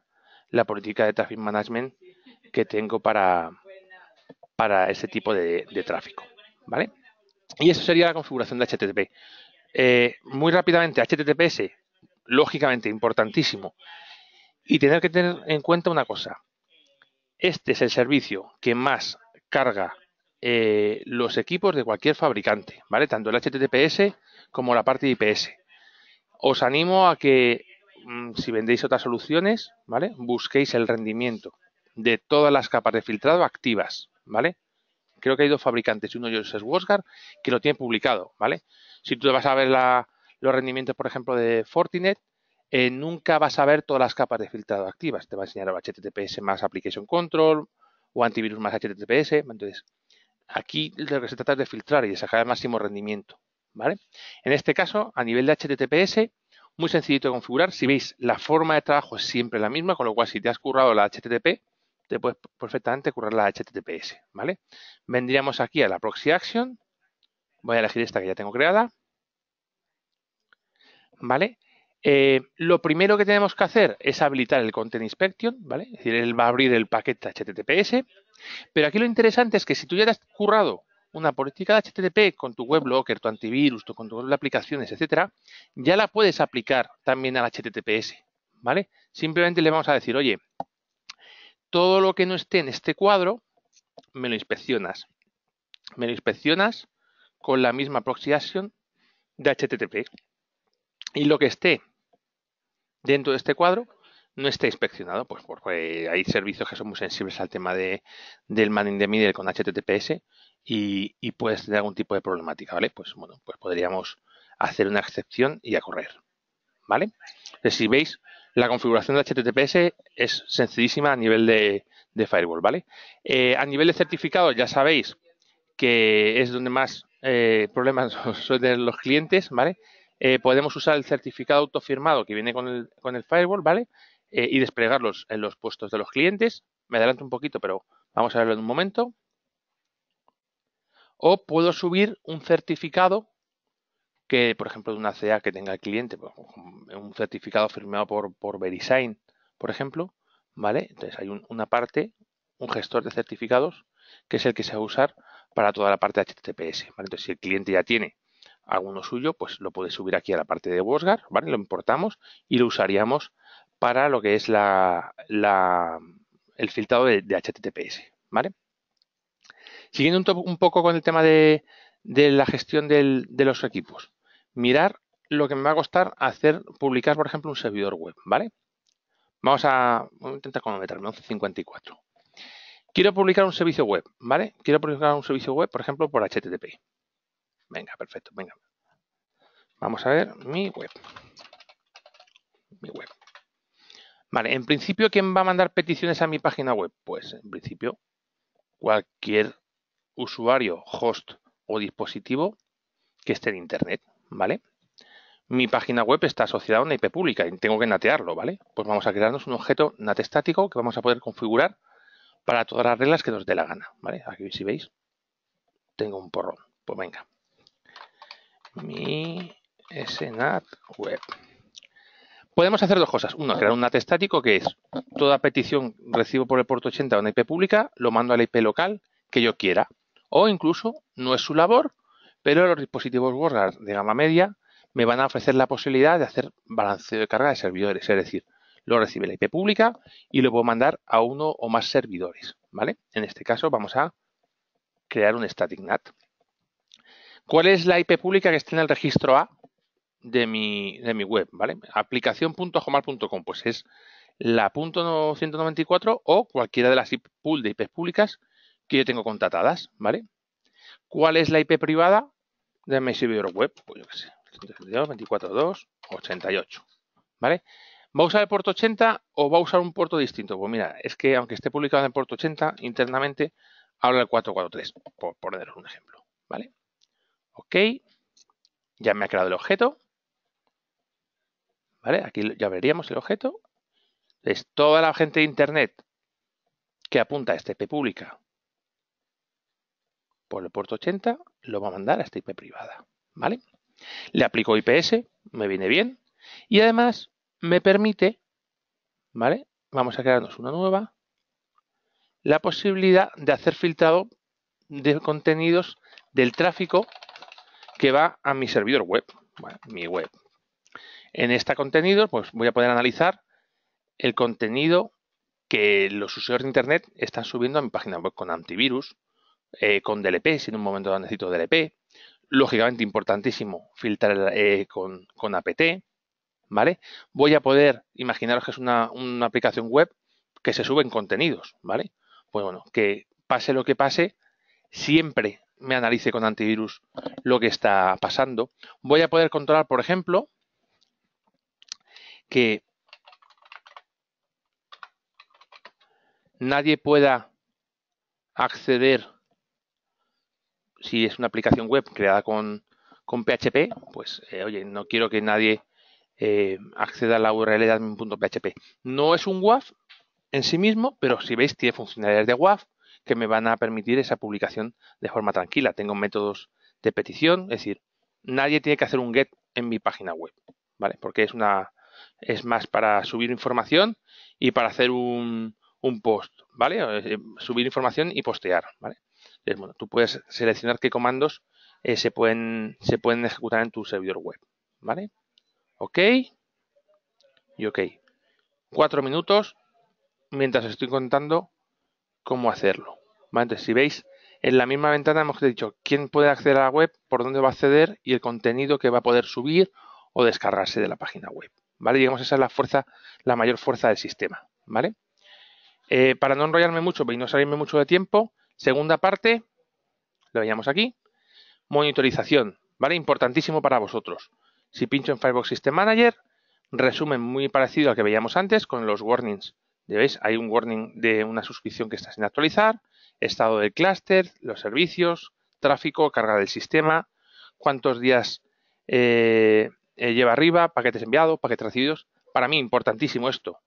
la política de traffic management que tengo para, para ese tipo de, tráfico. ¿Vale? Y eso sería la configuración de HTTP. Eh, muy rápidamente, HTTPS, lógicamente importantísimo. Y tener que tener en cuenta una cosa. Este es el servicio que más carga eh, los equipos de cualquier fabricante, ¿vale? Tanto el HTTPS como la parte de IPS. Os animo a que, mm, si vendéis otras soluciones, ¿vale? Busquéis el rendimiento de todas las capas de filtrado activas, ¿vale? Creo que hay dos fabricantes, uno de ellos es Wosgar que lo tienen publicado, ¿vale? Si tú vas a ver los rendimientos, por ejemplo, de Fortinet, eh, nunca vas a ver todas las capas de filtrado activas. Te va a enseñar HTTPS más Application Control o antivirus más HTTPS. Entonces, Aquí lo que se trata es de filtrar y de sacar el máximo rendimiento. ¿vale? En este caso, a nivel de HTTPS, muy sencillito de configurar. Si veis, la forma de trabajo es siempre la misma, con lo cual si te has currado la HTTP, te puedes perfectamente currar la HTTPS. ¿vale? Vendríamos aquí a la proxy action. Voy a elegir esta que ya tengo creada. ¿Vale? Eh, lo primero que tenemos que hacer es habilitar el Content Inspection, ¿vale? Es decir, él va a abrir el paquete HTTPS, pero aquí lo interesante es que si tú ya has currado una política de HTTP con tu WebLocker, tu antivirus, tu control de aplicaciones, etcétera, ya la puedes aplicar también al HTTPS, ¿vale? Simplemente le vamos a decir, oye, todo lo que no esté en este cuadro, me lo inspeccionas. Me lo inspeccionas con la misma proxy action de HTTP. Y lo que esté dentro de este cuadro no está inspeccionado, pues porque hay servicios que son muy sensibles al tema de, del man de the middle con HTTPS y, puedes tener algún tipo de problemática, ¿vale? Pues bueno, pues podríamos hacer una excepción y a correr, ¿vale? Entonces, si veis, la configuración de HTTPS es sencillísima a nivel de, firewall, ¿vale? Eh, a nivel de certificado, ya sabéis que es donde más eh, problemas suelen los clientes, ¿vale? Eh, podemos usar el certificado autofirmado que viene con el, firewall, ¿vale? Eh, y desplegarlos en los puestos de los clientes. Me adelanto un poquito, pero vamos a verlo en un momento. O puedo subir un certificado que, por ejemplo, de una CA que tenga el cliente, pues, un certificado firmado por, por Verisign, por ejemplo, ¿vale? Entonces hay una parte, un gestor de certificados, que es el que se va a usar para toda la parte HTTPS, Entonces, si el cliente ya tiene alguno suyo, pues lo puedes subir aquí a la parte de WordGuard, ¿vale? Lo importamos y lo usaríamos para lo que es la, el filtrado de, HTTPS, ¿vale? Siguiendo un, poco con el tema de, la gestión de los equipos. Mirar lo que me va a costar hacer publicar, por ejemplo, un servidor web, ¿vale? Vamos a, voy a intentar cronometrarme, 11.54. Quiero publicar un servicio web, ¿vale? Quiero publicar un servicio web, por ejemplo, por HTTP. Venga, perfecto, venga. Vamos a ver mi web. Mi web. Vale, en principio, ¿quién va a mandar peticiones a mi página web? Pues en principio, cualquier usuario, host o dispositivo que esté en internet, ¿vale? Mi página web está asociada a una IP pública y tengo que natearlo, ¿vale? Pues vamos a crearnos un objeto nat estático que vamos a poder configurar para todas las reglas que nos dé la gana, ¿vale? Aquí si veis, tengo un porrón. Pues venga mi SNAT web. Podemos hacer dos cosas. Uno, crear un NAT estático que es toda petición recibo por el puerto 80 a una IP pública, lo mando a la IP local que yo quiera. O incluso, no es su labor, pero los dispositivos WordGuard de gama media me van a ofrecer la posibilidad de hacer balanceo de carga de servidores. Es decir, lo recibe la IP pública y lo puedo mandar a uno o más servidores. ¿vale? En este caso vamos a crear un static NAT. ¿Cuál es la IP pública que está en el registro A de mi, de mi web? ¿Vale? Aplicación.jomal.com, pues es la punto .194 o cualquiera de las IP pool de IPs públicas que yo tengo contratadas, ¿vale? ¿Cuál es la IP privada de mi servidor web? Pues yo qué sé, ¿vale? ¿Va a usar el puerto 80 o va a usar un puerto distinto? Pues mira, es que aunque esté publicado en el puerto 80, internamente habla el 443, por poner un ejemplo, ¿vale? OK. Ya me ha creado el objeto. ¿Vale? Aquí ya veríamos el objeto. Es toda la gente de Internet que apunta a esta IP pública por el puerto 80 lo va a mandar a esta IP privada. ¿Vale? Le aplico IPS, me viene bien. Y además me permite, ¿vale? Vamos a crearnos una nueva. La posibilidad de hacer filtrado de contenidos del tráfico que va a mi servidor web, mi web. En este contenido, pues voy a poder analizar el contenido que los usuarios de Internet están subiendo a mi página web con antivirus, eh, con DLP, si en un momento necesito DLP. Lógicamente, importantísimo, filtrar eh, con, APT, ¿vale? Voy a poder, imaginaros que es una, una aplicación web que se suben contenidos, ¿vale? Pues bueno, que pase lo que pase, siempre me analice con antivirus lo que está pasando. Voy a poder controlar, por ejemplo, que nadie pueda acceder, si es una aplicación web creada con, PHP, pues eh, oye, no quiero que nadie eh, acceda a la URL de admin.php. No es un WAF en sí mismo, pero si veis tiene funcionalidades de WAF, que me van a permitir esa publicación de forma tranquila. Tengo métodos de petición, es decir, nadie tiene que hacer un get en mi página web, ¿vale? Porque es una es más para subir información y para hacer un, un post, ¿vale? Eh, subir información y postear, ¿vale? Entonces, bueno, tú puedes seleccionar qué comandos eh, se, pueden, se pueden ejecutar en tu servidor web, ¿vale? Ok y ok. Cuatro minutos mientras estoy contando cómo hacerlo. ¿Vale? si veis, en la misma ventana hemos dicho quién puede acceder a la web, por dónde va a acceder y el contenido que va a poder subir o descargarse de la página web. ¿Vale? Digamos, esa es la fuerza, la mayor fuerza del sistema. ¿Vale? Eh, para no enrollarme mucho y no salirme mucho de tiempo, segunda parte, lo veíamos aquí, monitorización, ¿vale? Importantísimo para vosotros. Si pincho en Firefox System Manager, resumen muy parecido al que veíamos antes, con los warnings veis, hay un warning de una suscripción que está sin actualizar, estado del clúster, los servicios, tráfico, carga del sistema, cuántos días eh, eh, lleva arriba, paquetes enviados, paquetes recibidos. Para mí, importantísimo esto.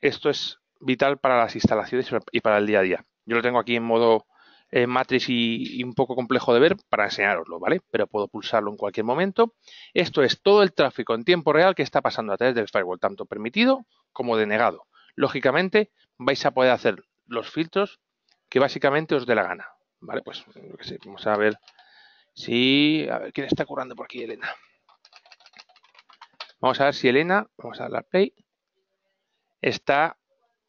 Esto es vital para las instalaciones y para el día a día. Yo lo tengo aquí en modo eh, matriz y, y, un poco complejo de ver para enseñaroslo, ¿vale? Pero puedo pulsarlo en cualquier momento. Esto es todo el tráfico en tiempo real que está pasando a través del firewall, tanto permitido como denegado. Lógicamente vais a poder hacer los filtros que básicamente os dé la gana. Vale, pues vamos a ver si... A ver, ¿quién está currando por aquí? Elena. Vamos a ver si Elena, vamos a dar play, está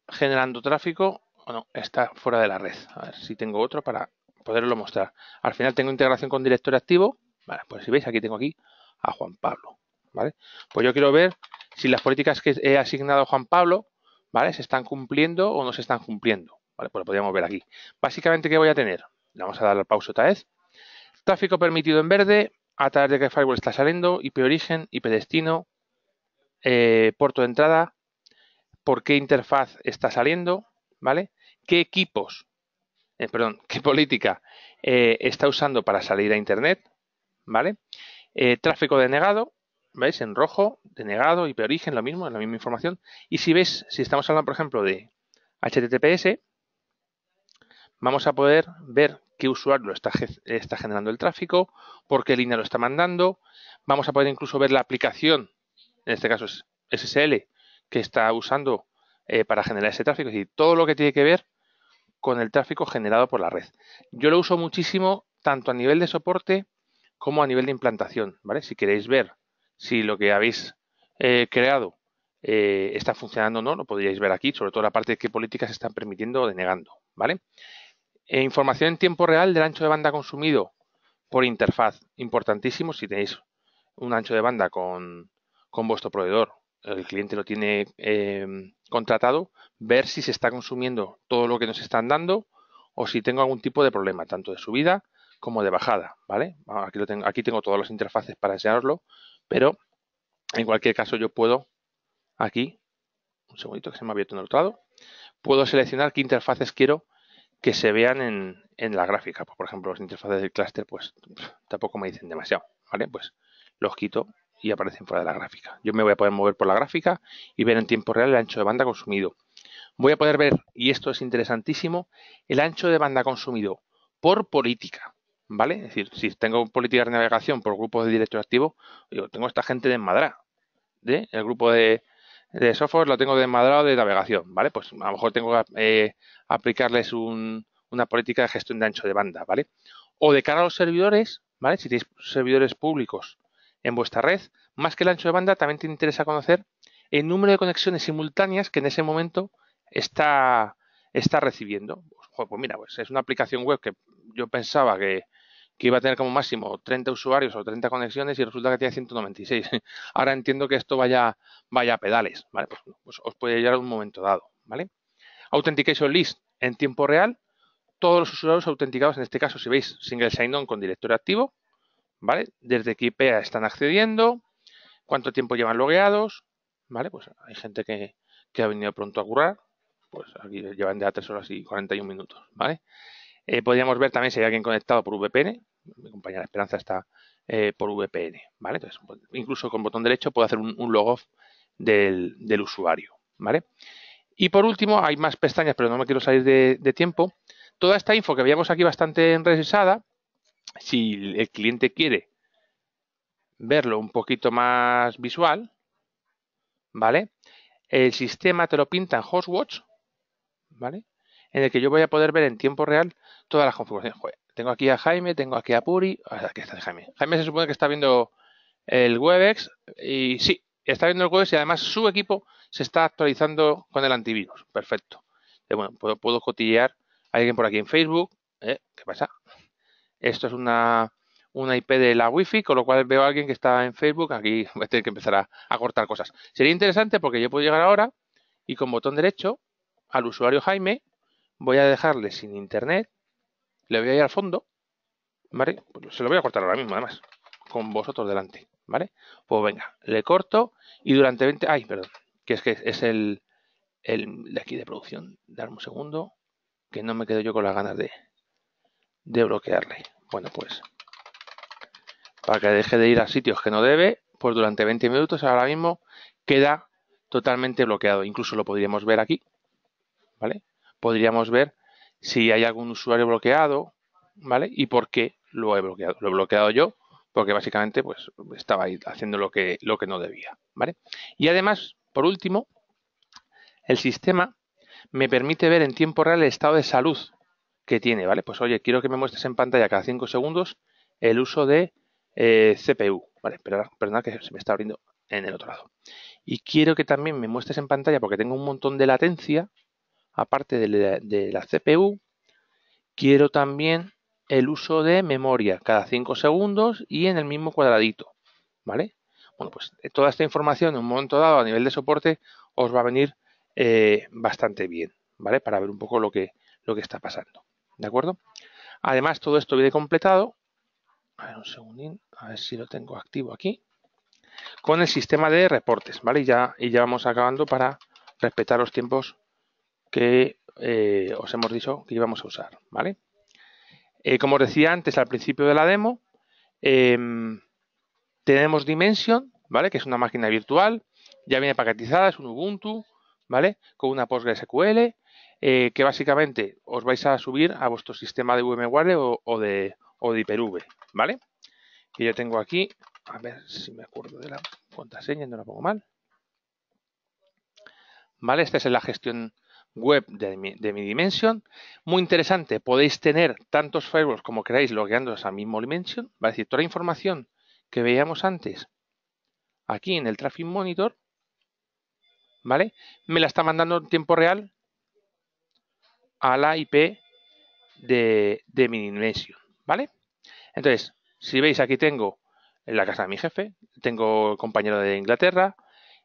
generando tráfico o no, está fuera de la red. A ver si tengo otro para poderlo mostrar. Al final tengo integración con director activo. Vale, pues si veis, aquí tengo aquí a Juan Pablo. ¿Vale? Pues yo quiero ver si las políticas que he asignado Juan Pablo, ¿vale? Se están cumpliendo o no se están cumpliendo, ¿vale? Pues lo podríamos ver aquí. Básicamente, ¿qué voy a tener? Le vamos a dar la pausa otra vez. Tráfico permitido en verde, a través de qué firewall está saliendo, IP origen, IP destino, eh, puerto de entrada, por qué interfaz está saliendo, ¿vale? ¿Qué equipos, eh, perdón, qué política eh, está usando para salir a Internet, ¿vale? tráfico denegado, veis en rojo, denegado, IP origen, lo mismo, la misma información. Y si ves, si estamos hablando, por ejemplo, de HTTPS, vamos a poder ver qué usuario está, está generando el tráfico, por qué línea lo está mandando. Vamos a poder incluso ver la aplicación, en este caso es SSL, que está usando eh, para generar ese tráfico. Es decir, todo lo que tiene que ver con el tráfico generado por la red. Yo lo uso muchísimo tanto a nivel de soporte como a nivel de implantación. ¿vale? Si queréis ver si lo que habéis eh, creado eh, está funcionando o no, lo podríais ver aquí, sobre todo la parte de qué políticas están permitiendo o denegando, ¿vale? E información en tiempo real del ancho de banda consumido por interfaz, importantísimo si tenéis un ancho de banda con, vuestro proveedor, el cliente lo tiene eh, contratado, ver si se está consumiendo todo lo que nos están dando o si tengo algún tipo de problema, tanto de subida como de bajada, ¿vale? Aquí, tengo, aquí tengo todas las interfaces para enseñaroslo pero en cualquier caso yo puedo aquí, un segundito que se me ha abierto en el otro lado, puedo seleccionar qué interfaces quiero que se vean en, la gráfica. Por ejemplo, las interfaces del clúster pues tampoco me dicen demasiado, ¿vale? Pues los quito y aparecen fuera de la gráfica. Yo me voy a poder mover por la gráfica y ver en tiempo real el ancho de banda consumido. Voy a poder ver, y esto es interesantísimo, el ancho de banda consumido por política. ¿vale? Es decir, si tengo políticas de navegación por grupos de directo activo, yo tengo esta gente de ¿de? El grupo de, software lo tengo de o de navegación, ¿vale? Pues a lo mejor tengo que eh, aplicarles una política de gestión de ancho de banda, ¿vale? O de cara a los servidores, ¿vale? Si tenéis servidores públicos en vuestra red, más que el ancho de banda, también te interesa conocer el número de conexiones simultáneas que en ese momento está, recibiendo. Pues, pues mira, pues es una aplicación web que yo pensaba que, que iba a tener como máximo 30 usuarios o 30 conexiones y resulta que tiene 196. Ahora entiendo que esto vaya, vaya a pedales, ¿vale? Pues, pues os puede llegar a un momento dado, ¿vale? Authentication list en tiempo real. Todos los usuarios autenticados, en este caso, si veis, single sign-on con directorio activo, ¿vale? Desde qué IP están accediendo, cuánto tiempo llevan logueados, ¿vale? Pues hay gente que, ha venido pronto a currar, pues aquí llevan ya 3 horas y 41 minutos, ¿vale? Eh, podríamos ver también si hay alguien conectado por VPN. Mi compañera Esperanza está eh, por VPN, ¿vale? Entonces, pues, incluso con botón derecho puedo hacer un, logo del, usuario, ¿vale? Y por último, hay más pestañas, pero no me quiero salir de, tiempo. Toda esta info que veíamos aquí bastante enrevesada, si el cliente quiere verlo un poquito más visual, ¿vale? El sistema te lo pinta en Hostwatch, ¿vale? en el que yo voy a poder ver en tiempo real todas las configuraciones. tengo aquí a Jaime, tengo aquí a Puri, aquí está Jaime. Jaime se supone que está viendo el WebEx y sí, está viendo el WebEx y además su equipo se está actualizando con el antivirus. Perfecto. Eh, bueno, puedo, puedo cotillear a alguien por aquí en Facebook. Eh, ¿Qué pasa? Esto es una, IP de la Wi-Fi, con lo cual veo a alguien que está en Facebook. Aquí voy a tener que empezar a cortar cosas. Sería interesante porque yo puedo llegar ahora y con botón derecho al usuario Jaime voy a dejarle sin internet, le voy a ir al fondo, ¿vale? Pues se lo voy a cortar ahora mismo, además, con vosotros delante, ¿vale? Pues venga, le corto y durante 20... ¡Ay, perdón! Que es que es el, el de aquí de producción. Darme un segundo, que no me quedo yo con las ganas de, de bloquearle. Bueno, pues, para que deje de ir a sitios que no debe, pues durante 20 minutos ahora mismo queda totalmente bloqueado. Incluso lo podríamos ver aquí, ¿vale? podríamos ver si hay algún usuario bloqueado, ¿vale? Y por qué lo he bloqueado. Lo he bloqueado yo porque básicamente pues estaba haciendo lo que, lo que no debía, ¿vale? Y además, por último, el sistema me permite ver en tiempo real el estado de salud que tiene, ¿vale? Pues oye, quiero que me muestres en pantalla cada 5 segundos el uso de eh, CPU, ¿vale? perdona que se me está abriendo en el otro lado. Y quiero que también me muestres en pantalla, porque tengo un montón de latencia, aparte de la, CPU, quiero también el uso de memoria cada 5 segundos y en el mismo cuadradito, ¿vale? Bueno, pues eh, toda esta información en un momento dado a nivel de soporte os va a venir eh, bastante bien, ¿vale? Para ver un poco lo que, lo que está pasando, ¿de acuerdo? Además, todo esto viene completado, a ver un segundín, a ver si lo tengo activo aquí, con el sistema de reportes, ¿vale? ya, y ya vamos acabando para respetar los tiempos que eh, os hemos dicho que íbamos a usar, ¿vale? Eh, como os decía antes al principio de la demo, em, tenemos Dimension, ¿vale? Que es una máquina virtual, ya viene paquetizada, es un Ubuntu, ¿vale? Con una PostgreSQL, eh, que básicamente os vais a subir a vuestro sistema de VMware o, de, o de Hyper-V, ¿vale? Y yo tengo aquí, a ver si me acuerdo de la contraseña, no la pongo mal. ¿Vale? Esta es la gestión web de mi, de dimension. Muy interesante, podéis tener tantos firewalls como queráis logueando esa misma dimension. Va a decir, toda la información que veíamos antes aquí en el Traffic Monitor, ¿vale? Me la está mandando en tiempo real a la IP de, mi dimension, ¿vale? Entonces, si veis, aquí tengo en la casa de mi jefe, tengo compañero de Inglaterra,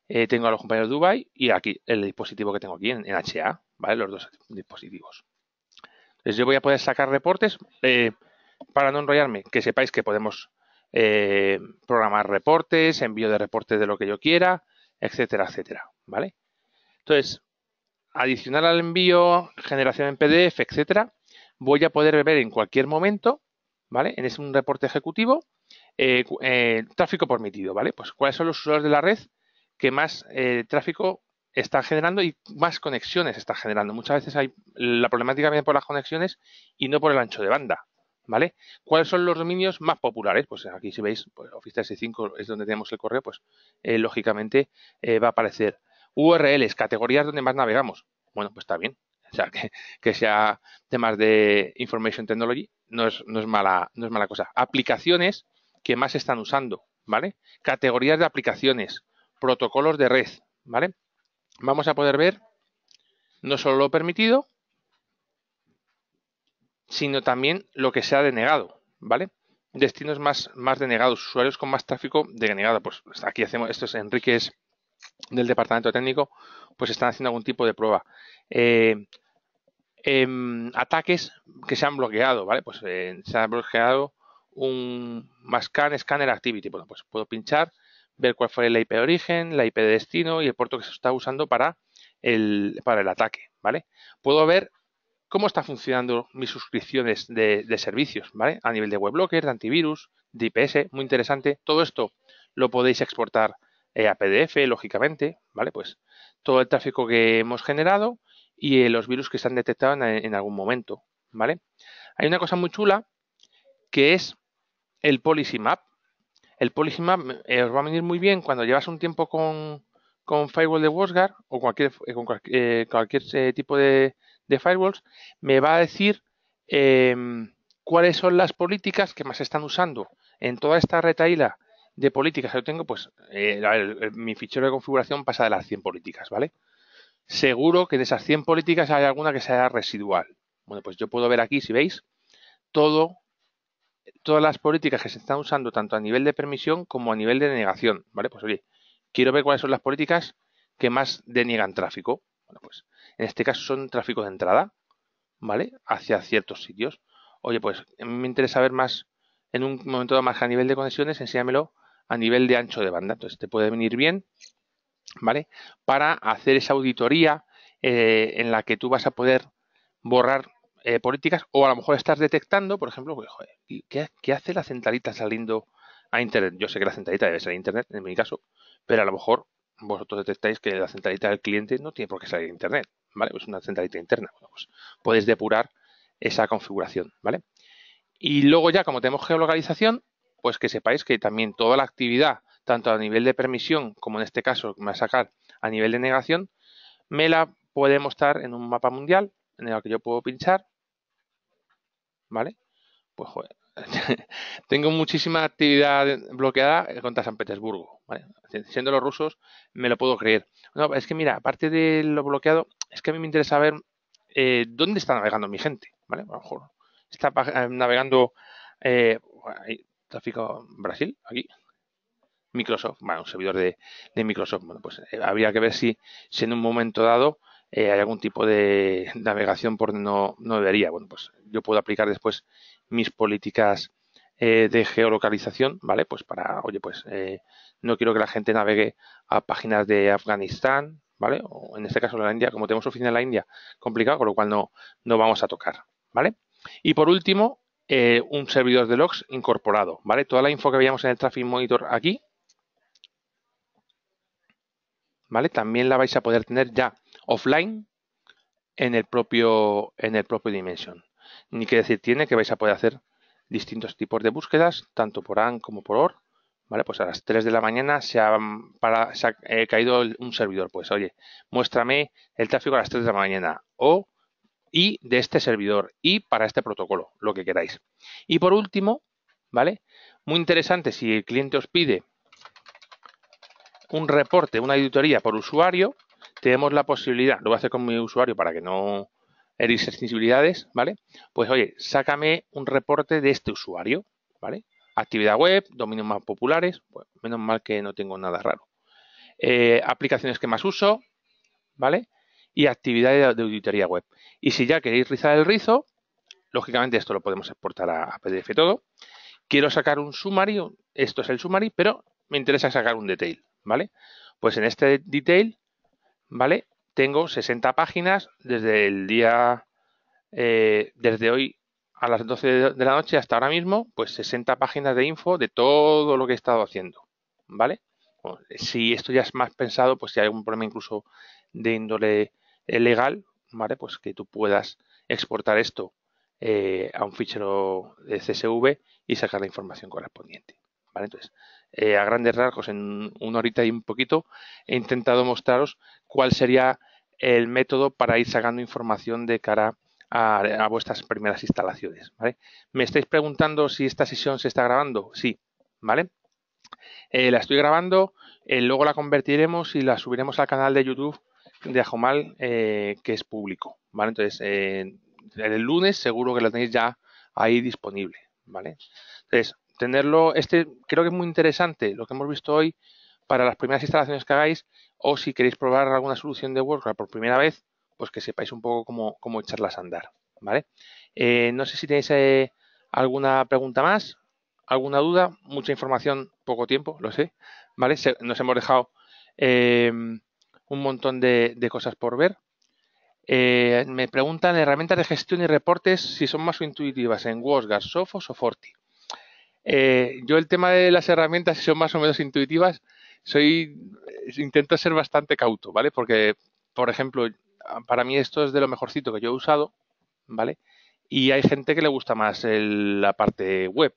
eh, tengo a los compañeros de Dubai y aquí el dispositivo que tengo aquí en, HA, ¿vale? Los dos dispositivos. Entonces yo voy a poder sacar reportes. Eh, para no enrollarme, que sepáis que podemos eh, programar reportes, envío de reportes de lo que yo quiera, etcétera, etcétera, ¿vale? Entonces, adicional al envío, generación en PDF, etcétera, voy a poder ver en cualquier momento, ¿vale? En ese un reporte ejecutivo, tráfico permitido, ¿vale? Pues cuáles son los usuarios de la red que más eh, tráfico están generando y más conexiones están generando. Muchas veces hay la problemática viene por las conexiones y no por el ancho de banda. ¿Vale? ¿Cuáles son los dominios más populares? Pues aquí si veis, pues Office 365 es donde tenemos el correo, pues eh, lógicamente eh, va a aparecer URLs, categorías donde más navegamos. Bueno, pues está bien. O sea, que, sea temas de Information Technology no es, no es, mala, no es mala cosa. Aplicaciones que más están usando, ¿vale? Categorías de aplicaciones protocolos de red, ¿vale? Vamos a poder ver no solo lo permitido, sino también lo que se ha denegado, ¿vale? Destinos más, más denegados, usuarios con más tráfico denegado. Pues aquí hacemos, esto es Enrique es del departamento técnico, pues están haciendo algún tipo de prueba. Eh, em, ataques que se han bloqueado, ¿vale? Pues eh, se ha bloqueado un Mascan Scanner Activity. pues puedo pinchar ver cuál fue el IP de origen, la IP de destino y el puerto que se está usando para el, para el ataque, ¿vale? Puedo ver cómo están funcionando mis suscripciones de, servicios, ¿vale? A nivel de WebLocker, de antivirus, de IPS, muy interesante. Todo esto lo podéis exportar eh, a PDF, lógicamente, ¿vale? Pues todo el tráfico que hemos generado y eh, los virus que se han detectado en, en algún momento, ¿vale? Hay una cosa muy chula que es el policy map, el policy map eh, os va a venir muy bien cuando llevas un tiempo con, con firewall de WatchGuard o cualquier, eh, con cualquier, eh, tipo de, firewalls. Me va a decir em, cuáles son las políticas que más están usando en toda esta retaíla de políticas que yo tengo, pues mi fichero de configuración pasa de las 100 políticas, ¿vale? Seguro que de esas 100 políticas hay alguna que sea residual. Bueno, pues yo puedo ver aquí, si veis, todo todas las políticas que se están usando tanto a nivel de permisión como a nivel de denegación, ¿vale? Pues oye, quiero ver cuáles son las políticas que más deniegan tráfico. Bueno, pues en este caso son tráfico de entrada, ¿vale? Hacia ciertos sitios. Oye, pues me interesa ver más en un momento más a nivel de conexiones, enséñamelo a nivel de ancho de banda. Entonces te puede venir bien, ¿vale? Para hacer esa auditoría eh, en la que tú vas a poder borrar eh, políticas o a lo mejor estás detectando, por ejemplo, pues, ¿qué, hace la centralita saliendo a Internet? Yo sé que la centralita debe salir a Internet, en mi caso, pero a lo mejor vosotros detectáis que la centralita del cliente no tiene por qué salir a Internet, ¿vale? Pues es una centralita interna. pues podéis depurar esa configuración, ¿vale? Y luego ya, como tenemos geolocalización, pues que sepáis que también toda la actividad, tanto a nivel de permisión como en este caso, me va a sacar a nivel de negación, me la puede mostrar en un mapa mundial en el que yo puedo pinchar ¿vale? Pues joder, tengo muchísima actividad bloqueada eh, contra San Petersburgo, Siendo los rusos, me lo puedo creer. No, es que mira, aparte de lo bloqueado, es que a mí me interesa ver eh, dónde está navegando mi gente, ¿vale? A lo mejor está eh, navegando eh, tráfico Brasil, aquí, Microsoft, bueno, un servidor de, Microsoft. Bueno, pues que ver si, si en un momento dado eh, hay algún tipo de navegación por no, debería. Bueno, pues yo puedo aplicar después mis políticas eh, de geolocalización, ¿vale? Pues para, oye, pues eh, no quiero que la gente navegue a páginas de Afganistán, ¿vale? O en este caso la India, como tenemos oficina en la India, complicado, con lo cual no, no vamos a tocar, ¿vale? Y por último, un servidor de logs incorporado, ¿vale? Toda la info que veíamos en el Traffic Monitor aquí, ¿vale? También la vais a poder tener ya offline en el propio, en el propio Dimension. Ni que decir tiene que vais a poder hacer distintos tipos de búsquedas, tanto por AN como por OR. Vale, pues a las 3 de la mañana se ha, para, se ha eh, caído un servidor. Pues oye, muéstrame el tráfico a las 3 de la mañana o y de este servidor y para este protocolo, lo que queráis. Y por último, ¿vale? Muy interesante si el cliente os pide un reporte, una auditoría por usuario, tenemos la posibilidad, lo voy a hacer con mi usuario para que no herir sensibilidades, ¿vale? Pues oye, sácame un reporte de este usuario, ¿vale? Actividad web, dominios más populares, pues, menos mal que no tengo nada raro. Eh, aplicaciones que más uso, ¿vale? Y actividades de auditoría web. Y si ya queréis rizar el rizo, lógicamente esto lo podemos exportar a, PDF todo. Quiero sacar un sumario, esto es el summary, pero me interesa sacar un detail, ¿vale? Pues en este detail ¿vale? Tengo 60 páginas desde el día, eh, desde hoy a las 12 de la noche hasta ahora mismo, pues 60 páginas de info de todo lo que he estado haciendo, ¿vale? si esto ya es más pensado, pues si hay algún problema incluso de índole eh, legal, ¿vale? Pues que tú puedas exportar esto eh, a un fichero de CSV y sacar la información correspondiente, ¿vale? Entonces, eh, a grandes rasgos en una horita y un poquito, he intentado mostraros cuál sería el método para ir sacando información de cara a, vuestras primeras instalaciones. ¿vale? ¿Me estáis preguntando si esta sesión se está grabando? Sí, ¿vale? Eh, la estoy grabando, eh, luego la convertiremos y la subiremos al canal de YouTube de Ajomal, que es público. ¿vale? Entonces, el lunes seguro que la tenéis ya ahí disponible. ¿vale? Entonces, tenerlo, este creo que es muy interesante lo que hemos visto hoy para las primeras instalaciones que hagáis o si queréis probar alguna solución de WordPress por primera vez, pues que sepáis un poco cómo, cómo echarlas a andar, ¿vale? Eh, no sé si tenéis eh, alguna pregunta más, alguna duda, mucha información, poco tiempo, lo sé, ¿vale? nos hemos dejado eh, un montón de, cosas por ver. me preguntan herramientas de gestión y reportes si son más intuitivas en WordGuard, Sophos o Forti. Eh, yo el tema de las herramientas, si son más o menos intuitivas, soy intento ser bastante cauto, ¿vale? Porque, por ejemplo, para mí esto es de lo mejorcito que yo he usado, ¿vale? Y hay gente que le gusta más la parte web.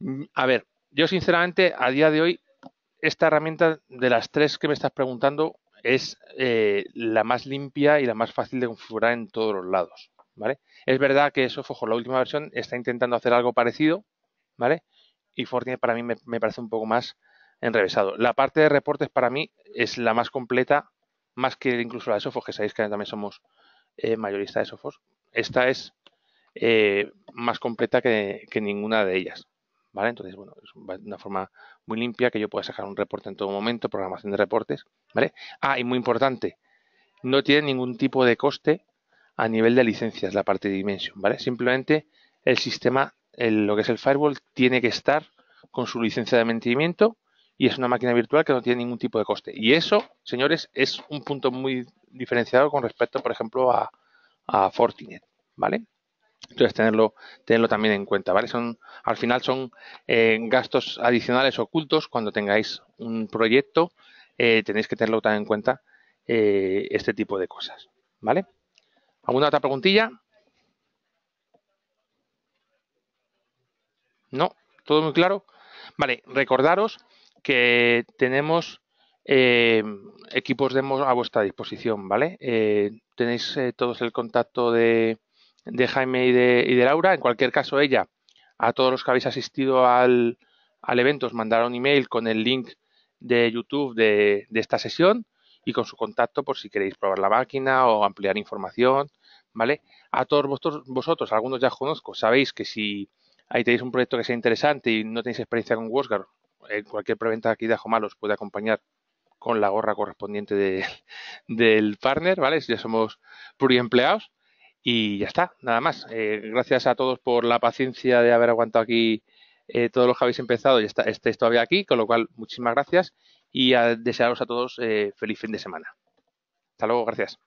Mm, a ver, yo sinceramente, a día de hoy, esta herramienta de las tres que me estás preguntando es eh, la más limpia y la más fácil de configurar en todos los lados, ¿vale? Es verdad que Sofojo, la última versión, está intentando hacer algo parecido, ¿vale? Y Fortinet para mí me, parece un poco más enrevesado. La parte de reportes para mí es la más completa, más que incluso la de Sofos, que sabéis que también somos mayoristas eh, mayorista de Sofos. Esta es eh, más completa que, ninguna de ellas. ¿Vale? Entonces, bueno, es una forma muy limpia que yo pueda sacar un reporte en todo momento, programación de reportes. ¿Vale? Ah, y muy importante, no tiene ningún tipo de coste a nivel de licencias la parte de Dimension, ¿vale? Simplemente el sistema lo que es el firewall tiene que estar con su licencia de mantenimiento y es una máquina virtual que no tiene ningún tipo de coste. Y eso, señores, es un punto muy diferenciado con respecto, por ejemplo, a, Fortinet, ¿vale? Entonces, tenerlo, tenerlo también en cuenta, ¿vale? Son, al final son eh, gastos adicionales ocultos cuando tengáis un proyecto, eh, tenéis que tenerlo también en cuenta eh, este tipo de cosas, ¿vale? ¿Alguna otra preguntilla? ¿No? ¿Todo muy claro? Vale, recordaros que tenemos eh, equipos a vuestra disposición, ¿vale? Eh, tenéis eh, todos el contacto de, Jaime y de, Laura. En cualquier caso, ella, a todos los que habéis asistido al, al evento, os mandará un email con el link de YouTube de, de esta sesión y con su contacto por si queréis probar la máquina o ampliar información, ¿vale? A todos vosotros, vosotros algunos ya os conozco, sabéis que si ahí tenéis un proyecto que sea interesante y no tenéis experiencia con WordGuard, eh, cualquier preventa aquí de Ajo os puede acompañar con la gorra correspondiente del partner, ¿vale? Ya somos pluriempleados y ya está, nada más. Eh, gracias a todos por la paciencia de haber aguantado aquí eh, todos los que habéis empezado y está, estáis todavía aquí, con lo cual muchísimas gracias y a desearos a todos feliz fin de semana. Hasta luego, gracias.